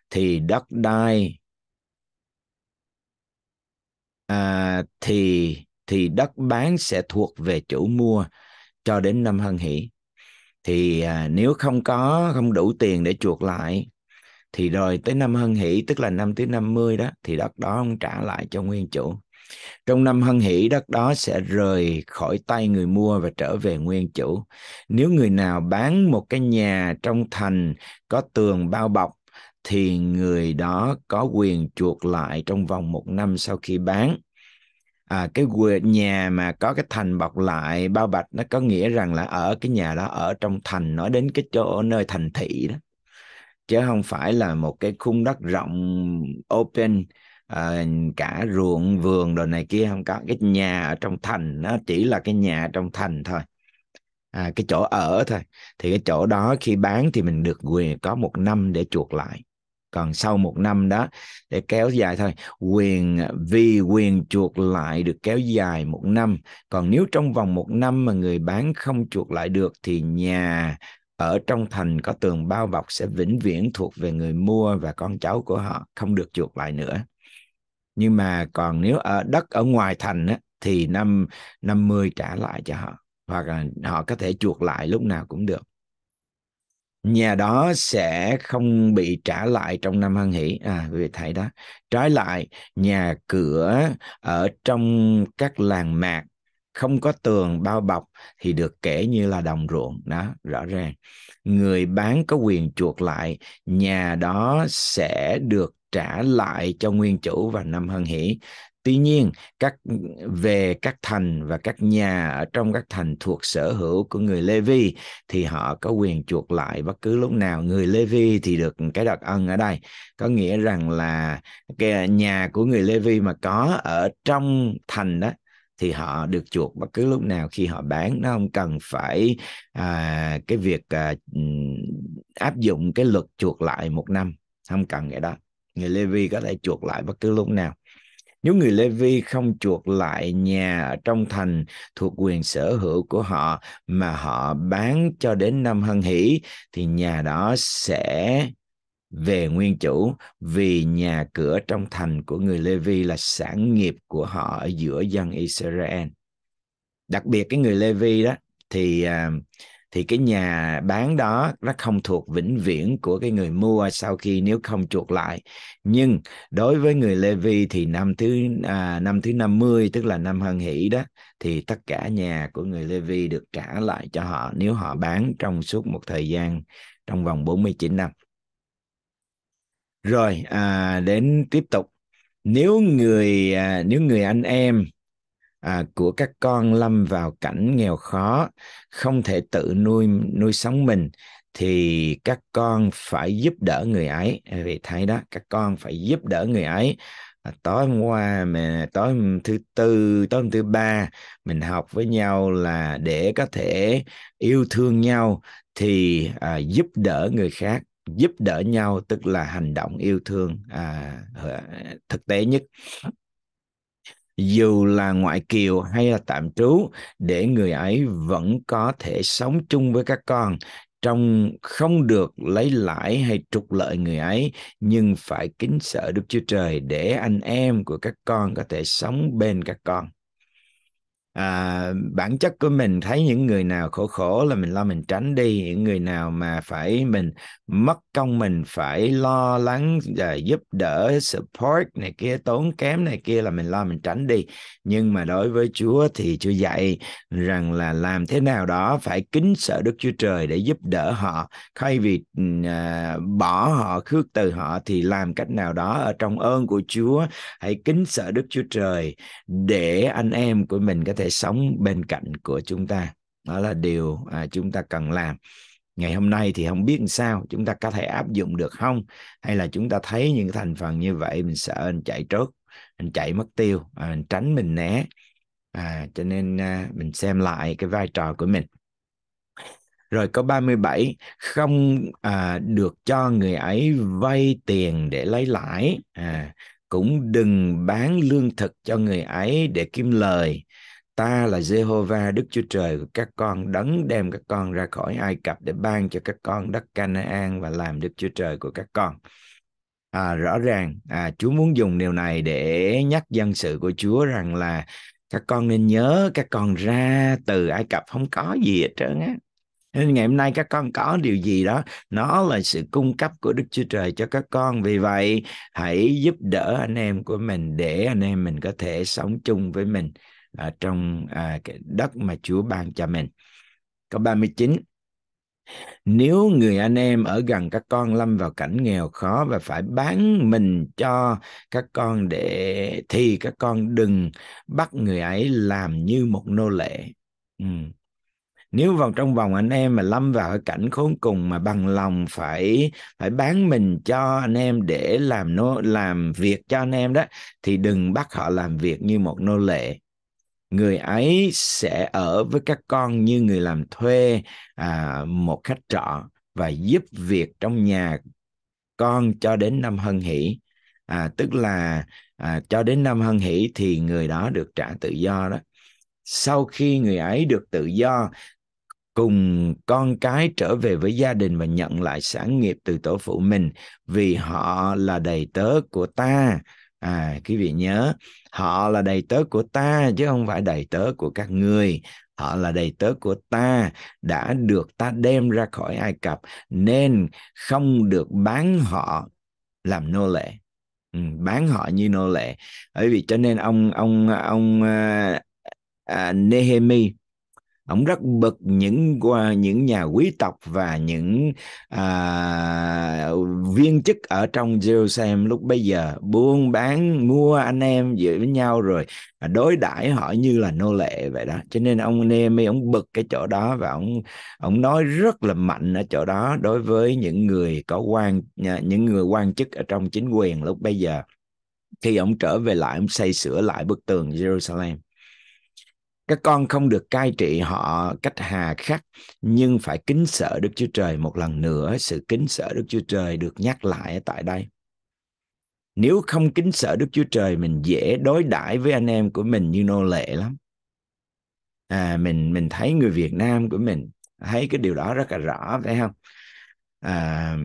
[SPEAKER 1] thì đất đai à, thì thì đất bán sẽ thuộc về chủ mua cho đến năm hân hỷ thì à, nếu không có không đủ tiền để chuộc lại thì rồi tới năm hân hỷ tức là năm thứ 50 đó thì đất đó ông trả lại cho nguyên chủ trong năm hân hỷ đất đó sẽ rời khỏi tay người mua và trở về nguyên chủ nếu người nào bán một cái nhà trong thành có tường bao bọc thì người đó có quyền chuộc lại trong vòng một năm sau khi bán à, cái nhà mà có cái thành bọc lại bao bạch nó có nghĩa rằng là ở cái nhà đó ở trong thành nói đến cái chỗ nơi thành thị đó chứ không phải là một cái khung đất rộng open à, cả ruộng vườn đồ này kia không có cái nhà ở trong thành nó chỉ là cái nhà trong thành thôi à, cái chỗ ở thôi thì cái chỗ đó khi bán thì mình được quyền có một năm để chuộc lại còn sau một năm đó để kéo dài thôi quyền vì quyền chuộc lại được kéo dài một năm còn nếu trong vòng một năm mà người bán không chuộc lại được thì nhà ở trong thành có tường bao bọc sẽ vĩnh viễn thuộc về người mua và con cháu của họ không được chuộc lại nữa nhưng mà còn nếu ở đất ở ngoài thành á, thì năm 50 trả lại cho họ hoặc là họ có thể chuộc lại lúc nào cũng được nhà đó sẽ không bị trả lại trong năm hân hỷ à vì thầy đó trái lại nhà cửa ở trong các làng mạc không có tường bao bọc thì được kể như là đồng ruộng đó rõ ràng người bán có quyền chuộc lại nhà đó sẽ được trả lại cho nguyên chủ và năm hân hỷ tuy nhiên các về các thành và các nhà ở trong các thành thuộc sở hữu của người Lê Vi thì họ có quyền chuộc lại bất cứ lúc nào người Lê Vi thì được cái đặc ân ở đây có nghĩa rằng là cái nhà của người Lê Vi mà có ở trong thành đó thì họ được chuộc bất cứ lúc nào khi họ bán nó không cần phải à, cái việc à, áp dụng cái luật chuộc lại một năm không cần cái đó người Levi có thể chuộc lại bất cứ lúc nào nếu người Levi không chuộc lại nhà ở trong thành thuộc quyền sở hữu của họ mà họ bán cho đến năm hân hỷ thì nhà đó sẽ về nguyên chủ vì nhà cửa trong thành của người Lê Vi là sản nghiệp của họ ở giữa dân Israel. Đặc biệt cái người Lê Vi đó thì à, thì cái nhà bán đó nó không thuộc vĩnh viễn của cái người mua sau khi nếu không chuộc lại. Nhưng đối với người Lê Vi thì năm thứ à, năm thứ 50 tức là năm hân hỷ đó thì tất cả nhà của người Lê Vi được trả lại cho họ nếu họ bán trong suốt một thời gian trong vòng 49 năm rồi à, đến tiếp tục nếu người à, nếu người anh em à, của các con lâm vào cảnh nghèo khó không thể tự nuôi nuôi sống mình thì các con phải giúp đỡ người ấy à, vì thấy đó các con phải giúp đỡ người ấy à, tối hôm qua mà tối hôm thứ tư tối hôm thứ ba mình học với nhau là để có thể yêu thương nhau thì à, giúp đỡ người khác giúp đỡ nhau tức là hành động yêu thương à, thực tế nhất dù là ngoại kiều hay là tạm trú để người ấy vẫn có thể sống chung với các con trong không được lấy lãi hay trục lợi người ấy nhưng phải kính sợ Đức Chúa Trời để anh em của các con có thể sống bên các con à, bản chất của mình thấy những người nào khổ khổ là mình lo mình tránh đi những người nào mà phải mình mất công mình phải lo lắng à, giúp đỡ support này kia tốn kém này kia là mình lo mình tránh đi nhưng mà đối với Chúa thì Chúa dạy rằng là làm thế nào đó phải kính sợ Đức Chúa Trời để giúp đỡ họ thay vì ừ, à, bỏ họ khước từ họ thì làm cách nào đó ở trong ơn của Chúa hãy kính sợ Đức Chúa Trời để anh em của mình có thể sống bên cạnh của chúng ta đó là điều à, chúng ta cần làm ngày hôm nay thì không biết sao chúng ta có thể áp dụng được không hay là chúng ta thấy những thành phần như vậy mình sợ anh chạy trước anh chạy mất tiêu à, mình tránh mình né à, cho nên à, mình xem lại cái vai trò của mình rồi có 37 không à, được cho người ấy vay tiền để lấy lãi à, cũng đừng bán lương thực cho người ấy để kiếm lời ta là Jehovah Đức Chúa Trời của các con đấng đem các con ra khỏi Ai Cập để ban cho các con đất Canaan và làm Đức Chúa Trời của các con à, rõ ràng à, Chúa muốn dùng điều này để nhắc dân sự của Chúa rằng là các con nên nhớ các con ra từ Ai Cập không có gì hết trơn á nên ngày hôm nay các con có điều gì đó nó là sự cung cấp của Đức Chúa Trời cho các con vì vậy hãy giúp đỡ anh em của mình để anh em mình có thể sống chung với mình à, trong à, cái đất mà Chúa ban cho mình. Câu 39 nếu người anh em ở gần các con lâm vào cảnh nghèo khó và phải bán mình cho các con để thì các con đừng bắt người ấy làm như một nô lệ ừ. nếu vào trong vòng anh em mà lâm vào cảnh khốn cùng mà bằng lòng phải phải bán mình cho anh em để làm nô làm việc cho anh em đó thì đừng bắt họ làm việc như một nô lệ người ấy sẽ ở với các con như người làm thuê à, một khách trọ và giúp việc trong nhà con cho đến năm hân hỷ à, tức là à, cho đến năm hân hỷ thì người đó được trả tự do đó sau khi người ấy được tự do cùng con cái trở về với gia đình và nhận lại sản nghiệp từ tổ phụ mình vì họ là đầy tớ của ta à quý vị nhớ họ là đầy tớ của ta chứ không phải đầy tớ của các người họ là đầy tớ của ta đã được ta đem ra khỏi ai cập nên không được bán họ làm nô lệ ừ, bán họ như nô lệ bởi vì cho nên ông ông ông à, à, Nehemi ông rất bực những qua những nhà quý tộc và những à, viên chức ở trong Jerusalem lúc bây giờ buôn bán mua anh em giữa với nhau rồi à, đối đãi họ như là nô lệ vậy đó cho nên ông Nehemi ông bực cái chỗ đó và ông ông nói rất là mạnh ở chỗ đó đối với những người có quan à, những người quan chức ở trong chính quyền lúc bây giờ khi ông trở về lại ông xây sửa lại bức tường Jerusalem các con không được cai trị họ cách hà khắc nhưng phải kính sợ Đức Chúa Trời một lần nữa sự kính sợ Đức Chúa Trời được nhắc lại tại đây nếu không kính sợ Đức Chúa Trời mình dễ đối đãi với anh em của mình như nô lệ lắm à mình mình thấy người Việt Nam của mình thấy cái điều đó rất là rõ phải không à,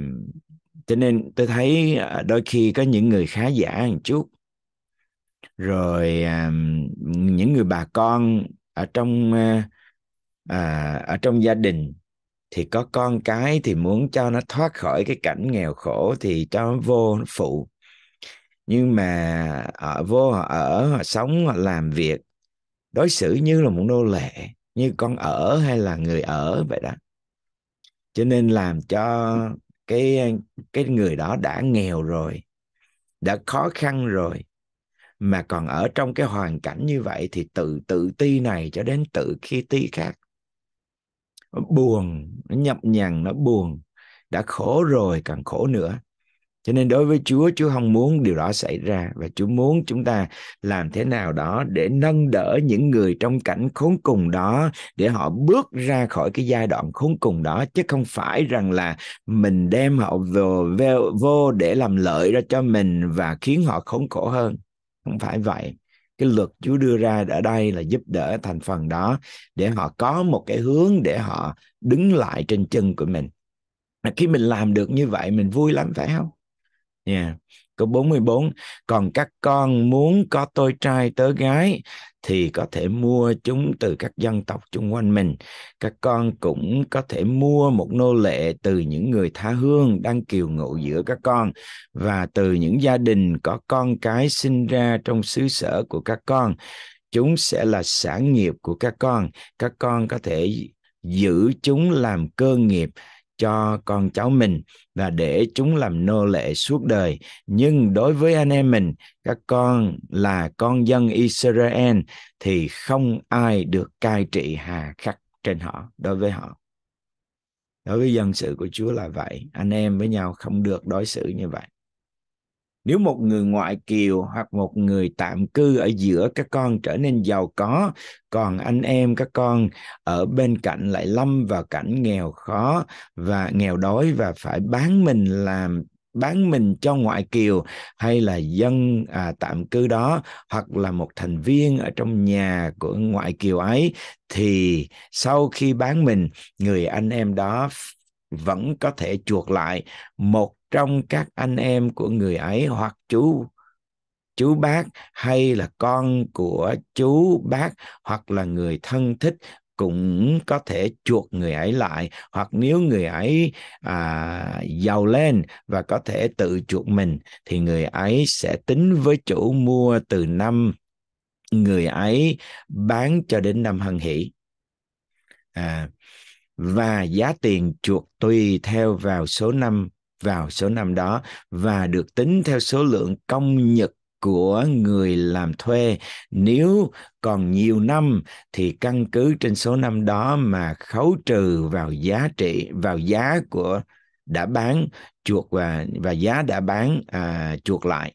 [SPEAKER 1] cho nên tôi thấy à, đôi khi có những người khá giả một chút rồi à, những người bà con ở trong à, à, ở trong gia đình thì có con cái thì muốn cho nó thoát khỏi cái cảnh nghèo khổ thì cho nó vô phụ nhưng mà ở vô họ ở họ sống họ làm việc đối xử như là một nô lệ như con ở hay là người ở vậy đó cho nên làm cho cái cái người đó đã nghèo rồi đã khó khăn rồi mà còn ở trong cái hoàn cảnh như vậy thì từ tự ti này cho đến tự khi ti khác nó buồn nó nhậm nhằng nó buồn đã khổ rồi còn khổ nữa cho nên đối với chúa chúa không muốn điều đó xảy ra và chúa muốn chúng ta làm thế nào đó để nâng đỡ những người trong cảnh khốn cùng đó để họ bước ra khỏi cái giai đoạn khốn cùng đó chứ không phải rằng là mình đem họ vô, vô, vô để làm lợi ra cho mình và khiến họ khốn khổ hơn không phải vậy cái luật Chúa đưa ra ở đây là giúp đỡ thành phần đó để họ có một cái hướng để họ đứng lại trên chân của mình khi mình làm được như vậy mình vui lắm phải không yeah. Câu 44, còn các con muốn có tôi trai tớ gái thì có thể mua chúng từ các dân tộc chung quanh mình. Các con cũng có thể mua một nô lệ từ những người tha hương đang kiều ngụ giữa các con và từ những gia đình có con cái sinh ra trong xứ sở của các con. Chúng sẽ là sản nghiệp của các con. Các con có thể giữ chúng làm cơ nghiệp cho con cháu mình và để chúng làm nô lệ suốt đời. Nhưng đối với anh em mình, các con là con dân Israel thì không ai được cai trị hà khắc trên họ đối với họ. Đối với dân sự của Chúa là vậy, anh em với nhau không được đối xử như vậy nếu một người ngoại kiều hoặc một người tạm cư ở giữa các con trở nên giàu có còn anh em các con ở bên cạnh lại lâm vào cảnh nghèo khó và nghèo đói và phải bán mình làm bán mình cho ngoại kiều hay là dân à, tạm cư đó hoặc là một thành viên ở trong nhà của ngoại kiều ấy thì sau khi bán mình người anh em đó vẫn có thể chuộc lại một trong các anh em của người ấy hoặc chú chú bác hay là con của chú bác hoặc là người thân thích cũng có thể chuộc người ấy lại hoặc nếu người ấy à, giàu lên và có thể tự chuộc mình thì người ấy sẽ tính với chủ mua từ năm người ấy bán cho đến năm hân hỷ à, và giá tiền chuột tùy theo vào số năm vào số năm đó và được tính theo số lượng công nhật của người làm thuê nếu còn nhiều năm thì căn cứ trên số năm đó mà khấu trừ vào giá trị vào giá của đã bán chuột và và giá đã bán à, chuột lại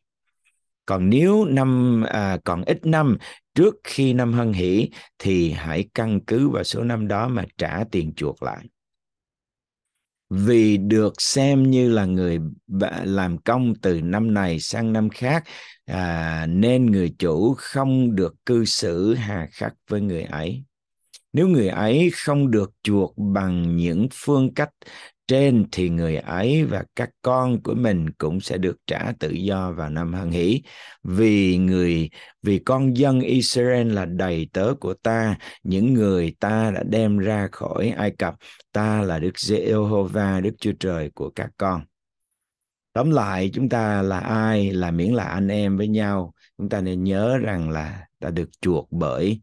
[SPEAKER 1] còn nếu năm à, còn ít năm trước khi năm hân hỷ thì hãy căn cứ vào số năm đó mà trả tiền chuộc lại vì được xem như là người làm công từ năm này sang năm khác à, nên người chủ không được cư xử hà khắc với người ấy nếu người ấy không được chuộc bằng những phương cách trên thì người ấy và các con của mình cũng sẽ được trả tự do vào năm hân hỷ vì người vì con dân Israel là đầy tớ của ta những người ta đã đem ra khỏi Ai Cập ta là Đức Giê-hô-va Đức Chúa Trời của các con tóm lại chúng ta là ai là miễn là anh em với nhau chúng ta nên nhớ rằng là ta được chuộc bởi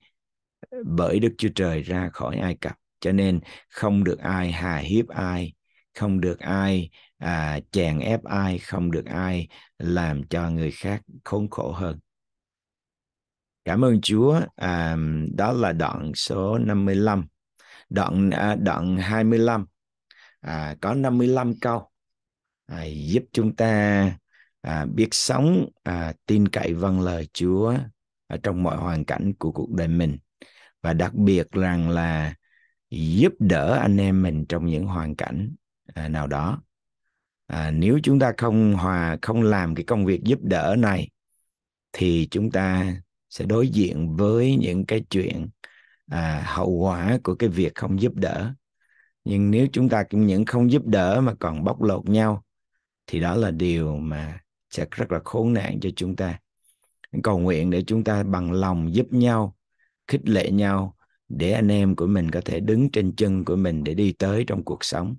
[SPEAKER 1] bởi Đức Chúa Trời ra khỏi Ai Cập cho nên không được ai hà hiếp ai không được ai à, chèn ép ai không được ai làm cho người khác khốn khổ hơn cảm ơn Chúa à, đó là đoạn số 55 đoạn à, đoạn 25 à, có 55 câu à, giúp chúng ta à, biết sống à, tin cậy vâng lời Chúa ở trong mọi hoàn cảnh của cuộc đời mình và đặc biệt rằng là giúp đỡ anh em mình trong những hoàn cảnh À, nào đó à, nếu chúng ta không hòa không làm cái công việc giúp đỡ này thì chúng ta sẽ đối diện với những cái chuyện à, hậu quả của cái việc không giúp đỡ nhưng nếu chúng ta cũng những không giúp đỡ mà còn bóc lột nhau thì đó là điều mà sẽ rất là khốn nạn cho chúng ta cầu nguyện để chúng ta bằng lòng giúp nhau khích lệ nhau để anh em của mình có thể đứng trên chân của mình để đi tới trong cuộc sống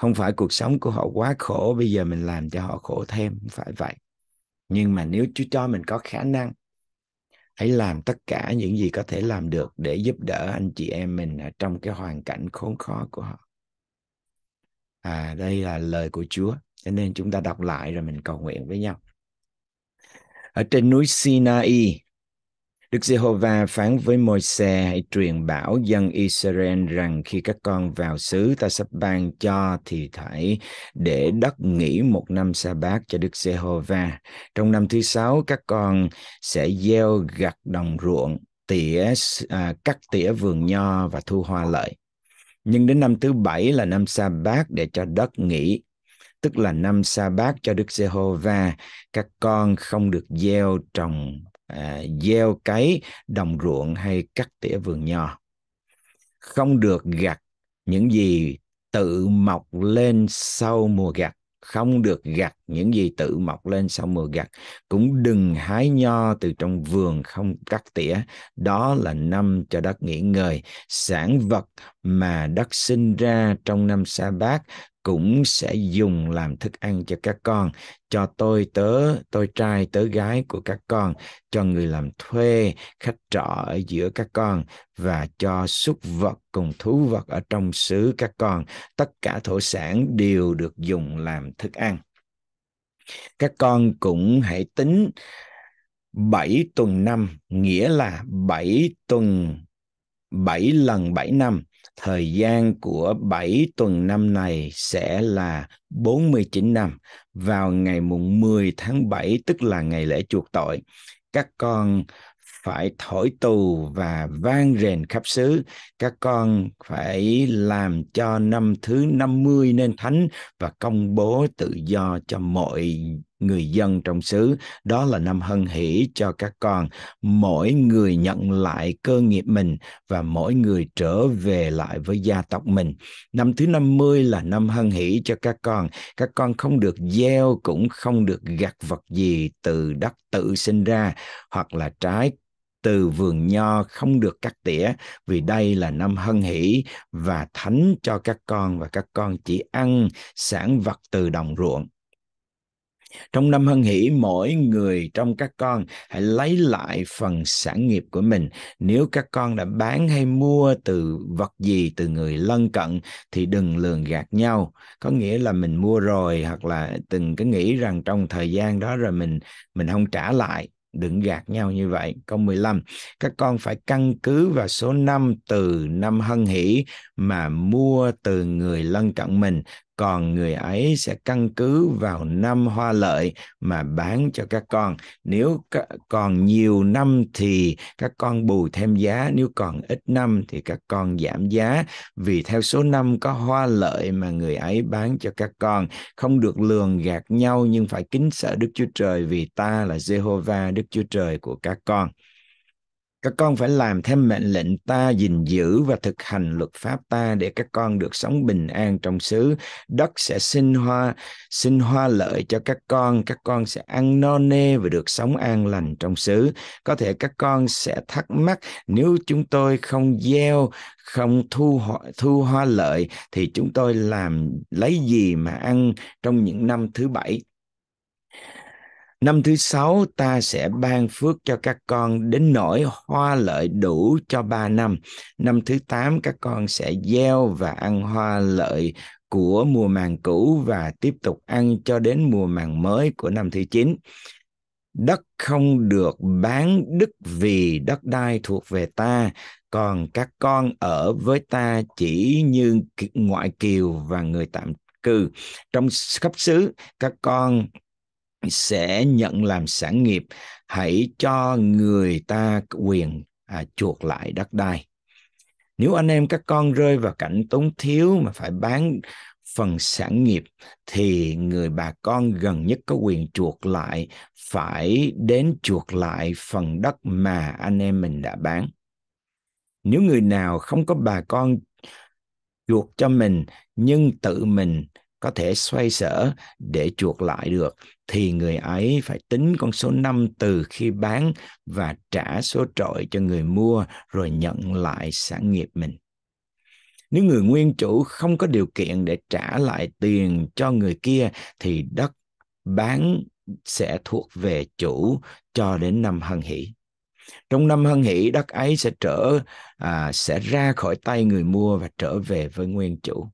[SPEAKER 1] không phải cuộc sống của họ quá khổ bây giờ mình làm cho họ khổ thêm không phải vậy nhưng mà nếu Chúa cho mình có khả năng hãy làm tất cả những gì có thể làm được để giúp đỡ anh chị em mình ở trong cái hoàn cảnh khốn khó của họ à đây là lời của Chúa cho nên chúng ta đọc lại rồi mình cầu nguyện với nhau ở trên núi Sinai Đức Giê-hô-va phán với Môi-se hãy truyền bảo dân Israel rằng khi các con vào xứ ta sắp ban cho thì phải để đất nghỉ một năm sa bát cho Đức Giê-hô-va. Trong năm thứ sáu các con sẽ gieo gặt đồng ruộng, tỉa à, cắt tỉa vườn nho và thu hoa lợi. Nhưng đến năm thứ bảy là năm sa bát để cho đất nghỉ tức là năm sa bát cho Đức Giê-hô-va, các con không được gieo trồng À, gieo cấy đồng ruộng hay cắt tỉa vườn nho không được gặt những gì tự mọc lên sau mùa gặt không được gặt những gì tự mọc lên sau mùa gặt cũng đừng hái nho từ trong vườn không cắt tỉa đó là năm cho đất nghỉ ngơi sản vật mà đất sinh ra trong năm sa bát cũng sẽ dùng làm thức ăn cho các con cho tôi tớ tôi trai tớ gái của các con cho người làm thuê khách trọ ở giữa các con và cho súc vật cùng thú vật ở trong xứ các con tất cả thổ sản đều được dùng làm thức ăn các con cũng hãy tính bảy tuần năm nghĩa là bảy tuần bảy lần bảy năm thời gian của bảy tuần năm này sẽ là 49 năm vào ngày mùng 10 tháng 7 tức là ngày lễ chuộc tội các con phải thổi tù và vang rền khắp xứ. Các con phải làm cho năm thứ 50 nên thánh và công bố tự do cho mọi người dân trong xứ. Đó là năm hân hỷ cho các con. Mỗi người nhận lại cơ nghiệp mình và mỗi người trở về lại với gia tộc mình. Năm thứ 50 là năm hân hỷ cho các con. Các con không được gieo cũng không được gặt vật gì từ đất tự sinh ra hoặc là trái từ vườn nho không được cắt tỉa vì đây là năm hân hỷ và thánh cho các con và các con chỉ ăn sản vật từ đồng ruộng trong năm hân hỷ mỗi người trong các con hãy lấy lại phần sản nghiệp của mình nếu các con đã bán hay mua từ vật gì từ người lân cận thì đừng lường gạt nhau có nghĩa là mình mua rồi hoặc là từng cái nghĩ rằng trong thời gian đó rồi mình mình không trả lại đừng gạt nhau như vậy. Câu 15, các con phải căn cứ vào số năm từ năm hân hỷ mà mua từ người lân cận mình còn người ấy sẽ căn cứ vào năm hoa lợi mà bán cho các con nếu còn nhiều năm thì các con bù thêm giá nếu còn ít năm thì các con giảm giá vì theo số năm có hoa lợi mà người ấy bán cho các con không được lường gạt nhau nhưng phải kính sợ Đức Chúa Trời vì ta là Jehovah Đức Chúa Trời của các con các con phải làm theo mệnh lệnh ta gìn giữ và thực hành luật pháp ta để các con được sống bình an trong xứ đất sẽ sinh hoa sinh hoa lợi cho các con các con sẽ ăn no nê và được sống an lành trong xứ có thể các con sẽ thắc mắc nếu chúng tôi không gieo không thu hoa, thu hoa lợi thì chúng tôi làm lấy gì mà ăn trong những năm thứ bảy Năm thứ sáu ta sẽ ban phước cho các con đến nỗi hoa lợi đủ cho ba năm. Năm thứ tám các con sẽ gieo và ăn hoa lợi của mùa màng cũ và tiếp tục ăn cho đến mùa màng mới của năm thứ chín Đất không được bán đức vì đất đai thuộc về ta, còn các con ở với ta chỉ như ngoại kiều và người tạm cư. Trong khắp xứ, các con sẽ nhận làm sản nghiệp hãy cho người ta quyền à, chuộc lại đất đai nếu anh em các con rơi vào cảnh túng thiếu mà phải bán phần sản nghiệp thì người bà con gần nhất có quyền chuộc lại phải đến chuộc lại phần đất mà anh em mình đã bán nếu người nào không có bà con chuộc cho mình nhưng tự mình có thể xoay sở để chuộc lại được thì người ấy phải tính con số 5 từ khi bán và trả số trội cho người mua rồi nhận lại sản nghiệp mình. Nếu người nguyên chủ không có điều kiện để trả lại tiền cho người kia thì đất bán sẽ thuộc về chủ cho đến năm hân hỷ. Trong năm hân hỷ đất ấy sẽ trở à, sẽ ra khỏi tay người mua và trở về với nguyên chủ.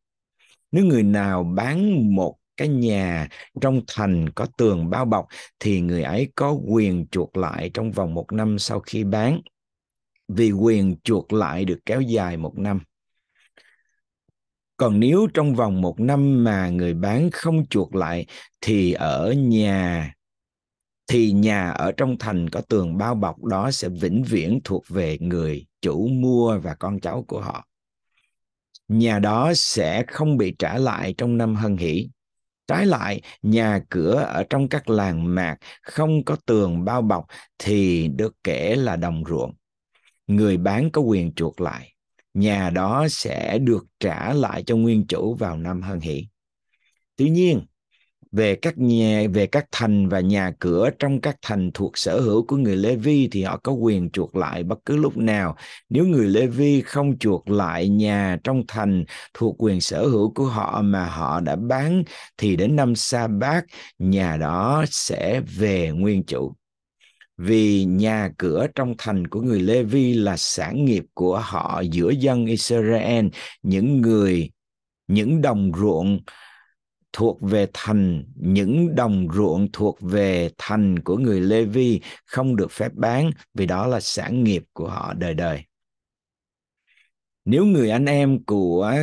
[SPEAKER 1] Nếu người nào bán một cái nhà trong thành có tường bao bọc thì người ấy có quyền chuộc lại trong vòng một năm sau khi bán vì quyền chuộc lại được kéo dài một năm còn nếu trong vòng một năm mà người bán không chuộc lại thì ở nhà thì nhà ở trong thành có tường bao bọc đó sẽ vĩnh viễn thuộc về người chủ mua và con cháu của họ nhà đó sẽ không bị trả lại trong năm hân hỷ Trái lại, nhà cửa ở trong các làng mạc không có tường bao bọc thì được kể là đồng ruộng. Người bán có quyền chuộc lại. Nhà đó sẽ được trả lại cho nguyên chủ vào năm hân hỷ. Tuy nhiên, về các nhà về các thành và nhà cửa trong các thành thuộc sở hữu của người Lê Vi thì họ có quyền chuộc lại bất cứ lúc nào nếu người Lê Vi không chuộc lại nhà trong thành thuộc quyền sở hữu của họ mà họ đã bán thì đến năm sa bát nhà đó sẽ về nguyên chủ vì nhà cửa trong thành của người Lê Vi là sản nghiệp của họ giữa dân Israel những người những đồng ruộng thuộc về thành, những đồng ruộng thuộc về thành của người Lê Vi không được phép bán vì đó là sản nghiệp của họ đời đời. Nếu người anh em của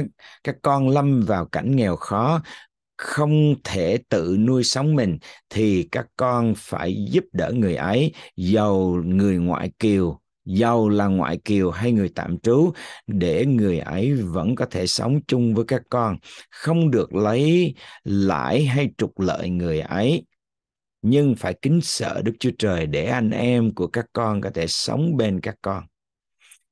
[SPEAKER 1] các con lâm vào cảnh nghèo khó, không thể tự nuôi sống mình thì các con phải giúp đỡ người ấy, giàu người ngoại kiều giàu là ngoại kiều hay người tạm trú để người ấy vẫn có thể sống chung với các con không được lấy lãi hay trục lợi người ấy nhưng phải kính sợ Đức Chúa Trời để anh em của các con có thể sống bên các con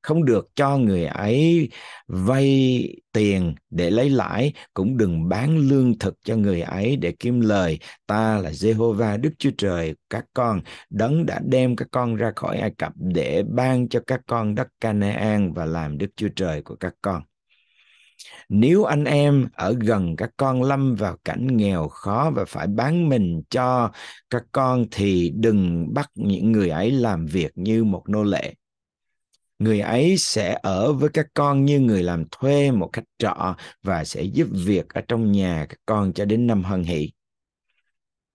[SPEAKER 1] không được cho người ấy vay tiền để lấy lãi cũng đừng bán lương thực cho người ấy để kiếm lời ta là Jehovah Đức Chúa Trời các con đấng đã đem các con ra khỏi Ai Cập để ban cho các con đất Canaan và làm Đức Chúa Trời của các con nếu anh em ở gần các con lâm vào cảnh nghèo khó và phải bán mình cho các con thì đừng bắt những người ấy làm việc như một nô lệ người ấy sẽ ở với các con như người làm thuê một khách trọ và sẽ giúp việc ở trong nhà các con cho đến năm hân hỷ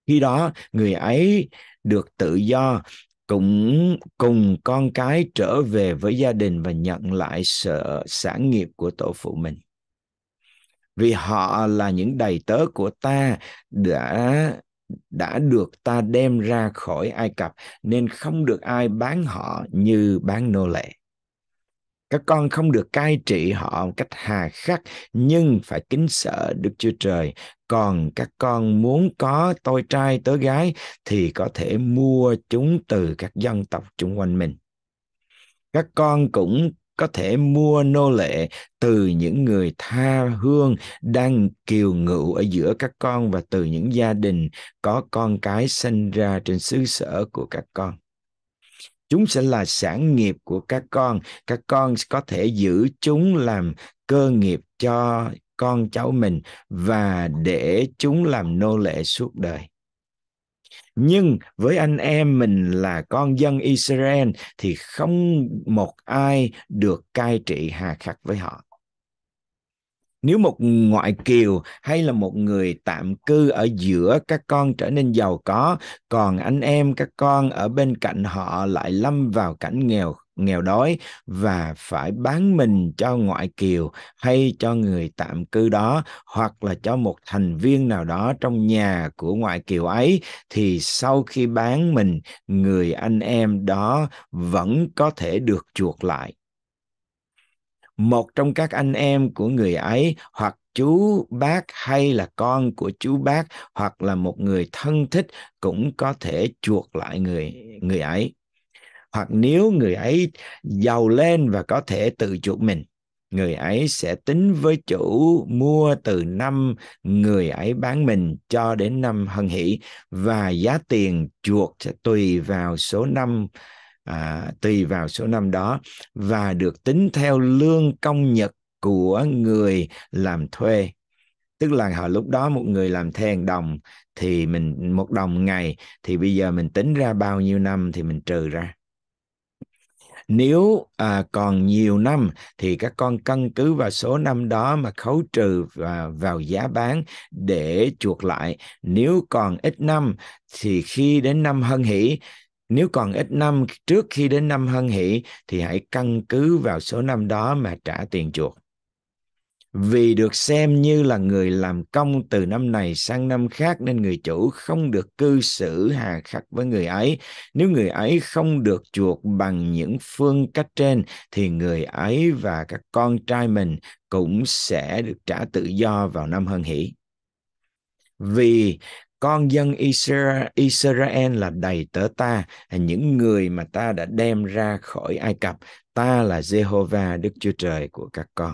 [SPEAKER 1] khi đó người ấy được tự do cũng cùng con cái trở về với gia đình và nhận lại sự sản nghiệp của tổ phụ mình vì họ là những đầy tớ của ta đã đã được ta đem ra khỏi Ai Cập nên không được ai bán họ như bán nô lệ các con không được cai trị họ một cách hà khắc nhưng phải kính sợ đức chúa trời còn các con muốn có tôi trai tớ gái thì có thể mua chúng từ các dân tộc chung quanh mình các con cũng có thể mua nô lệ từ những người tha hương đang kiều ngụ ở giữa các con và từ những gia đình có con cái sinh ra trên xứ sở của các con chúng sẽ là sản nghiệp của các con các con có thể giữ chúng làm cơ nghiệp cho con cháu mình và để chúng làm nô lệ suốt đời nhưng với anh em mình là con dân Israel thì không một ai được cai trị hà khắc với họ nếu một ngoại kiều hay là một người tạm cư ở giữa các con trở nên giàu có còn anh em các con ở bên cạnh họ lại lâm vào cảnh nghèo nghèo đói và phải bán mình cho ngoại kiều hay cho người tạm cư đó hoặc là cho một thành viên nào đó trong nhà của ngoại kiều ấy thì sau khi bán mình người anh em đó vẫn có thể được chuộc lại một trong các anh em của người ấy hoặc chú bác hay là con của chú bác hoặc là một người thân thích cũng có thể chuộc lại người người ấy hoặc nếu người ấy giàu lên và có thể tự chuộc mình người ấy sẽ tính với chủ mua từ năm người ấy bán mình cho đến năm hân hỷ và giá tiền chuộc sẽ tùy vào số năm à, tùy vào số năm đó và được tính theo lương công nhật của người làm thuê tức là họ lúc đó một người làm thuê đồng thì mình một đồng ngày thì bây giờ mình tính ra bao nhiêu năm thì mình trừ ra nếu à, còn nhiều năm thì các con căn cứ vào số năm đó mà khấu trừ và vào giá bán để chuộc lại nếu còn ít năm thì khi đến năm hân hỷ nếu còn ít năm trước khi đến năm hân hỷ thì hãy căn cứ vào số năm đó mà trả tiền chuộc. Vì được xem như là người làm công từ năm này sang năm khác nên người chủ không được cư xử hà khắc với người ấy. Nếu người ấy không được chuộc bằng những phương cách trên thì người ấy và các con trai mình cũng sẽ được trả tự do vào năm hân hỷ vì con dân Israel, Israel là đầy tớ ta, những người mà ta đã đem ra khỏi Ai Cập. Ta là Jehovah, Đức Chúa Trời của các con.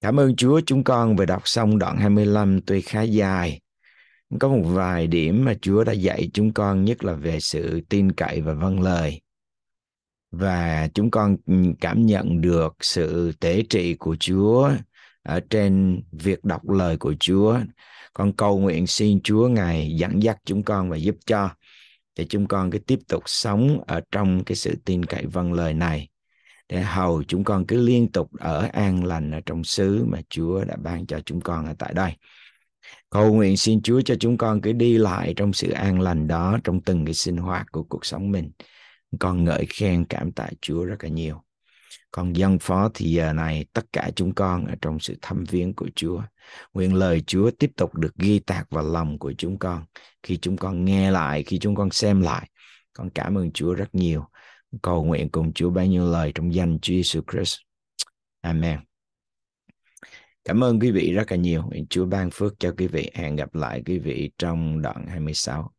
[SPEAKER 1] Cảm ơn Chúa chúng con vừa đọc xong đoạn 25 tuy khá dài. Có một vài điểm mà Chúa đã dạy chúng con nhất là về sự tin cậy và vâng lời. Và chúng con cảm nhận được sự tế trị của Chúa ở trên việc đọc lời của Chúa con cầu nguyện xin Chúa ngài dẫn dắt chúng con và giúp cho để chúng con cứ tiếp tục sống ở trong cái sự tin cậy vâng lời này để hầu chúng con cứ liên tục ở an lành ở trong xứ mà Chúa đã ban cho chúng con ở tại đây. Cầu nguyện xin Chúa cho chúng con cứ đi lại trong sự an lành đó trong từng cái sinh hoạt của cuộc sống mình. Con ngợi khen cảm tạ Chúa rất là nhiều. Con dân phó thì giờ này tất cả chúng con ở trong sự thăm viếng của Chúa. Nguyện lời Chúa tiếp tục được ghi tạc vào lòng của chúng con. Khi chúng con nghe lại, khi chúng con xem lại, con cảm ơn Chúa rất nhiều. Cầu nguyện cùng Chúa ban nhiêu lời trong danh Chúa Jesus Christ. Amen. Cảm ơn quý vị rất là nhiều. Chúa ban phước cho quý vị. Hẹn gặp lại quý vị trong đoạn 26.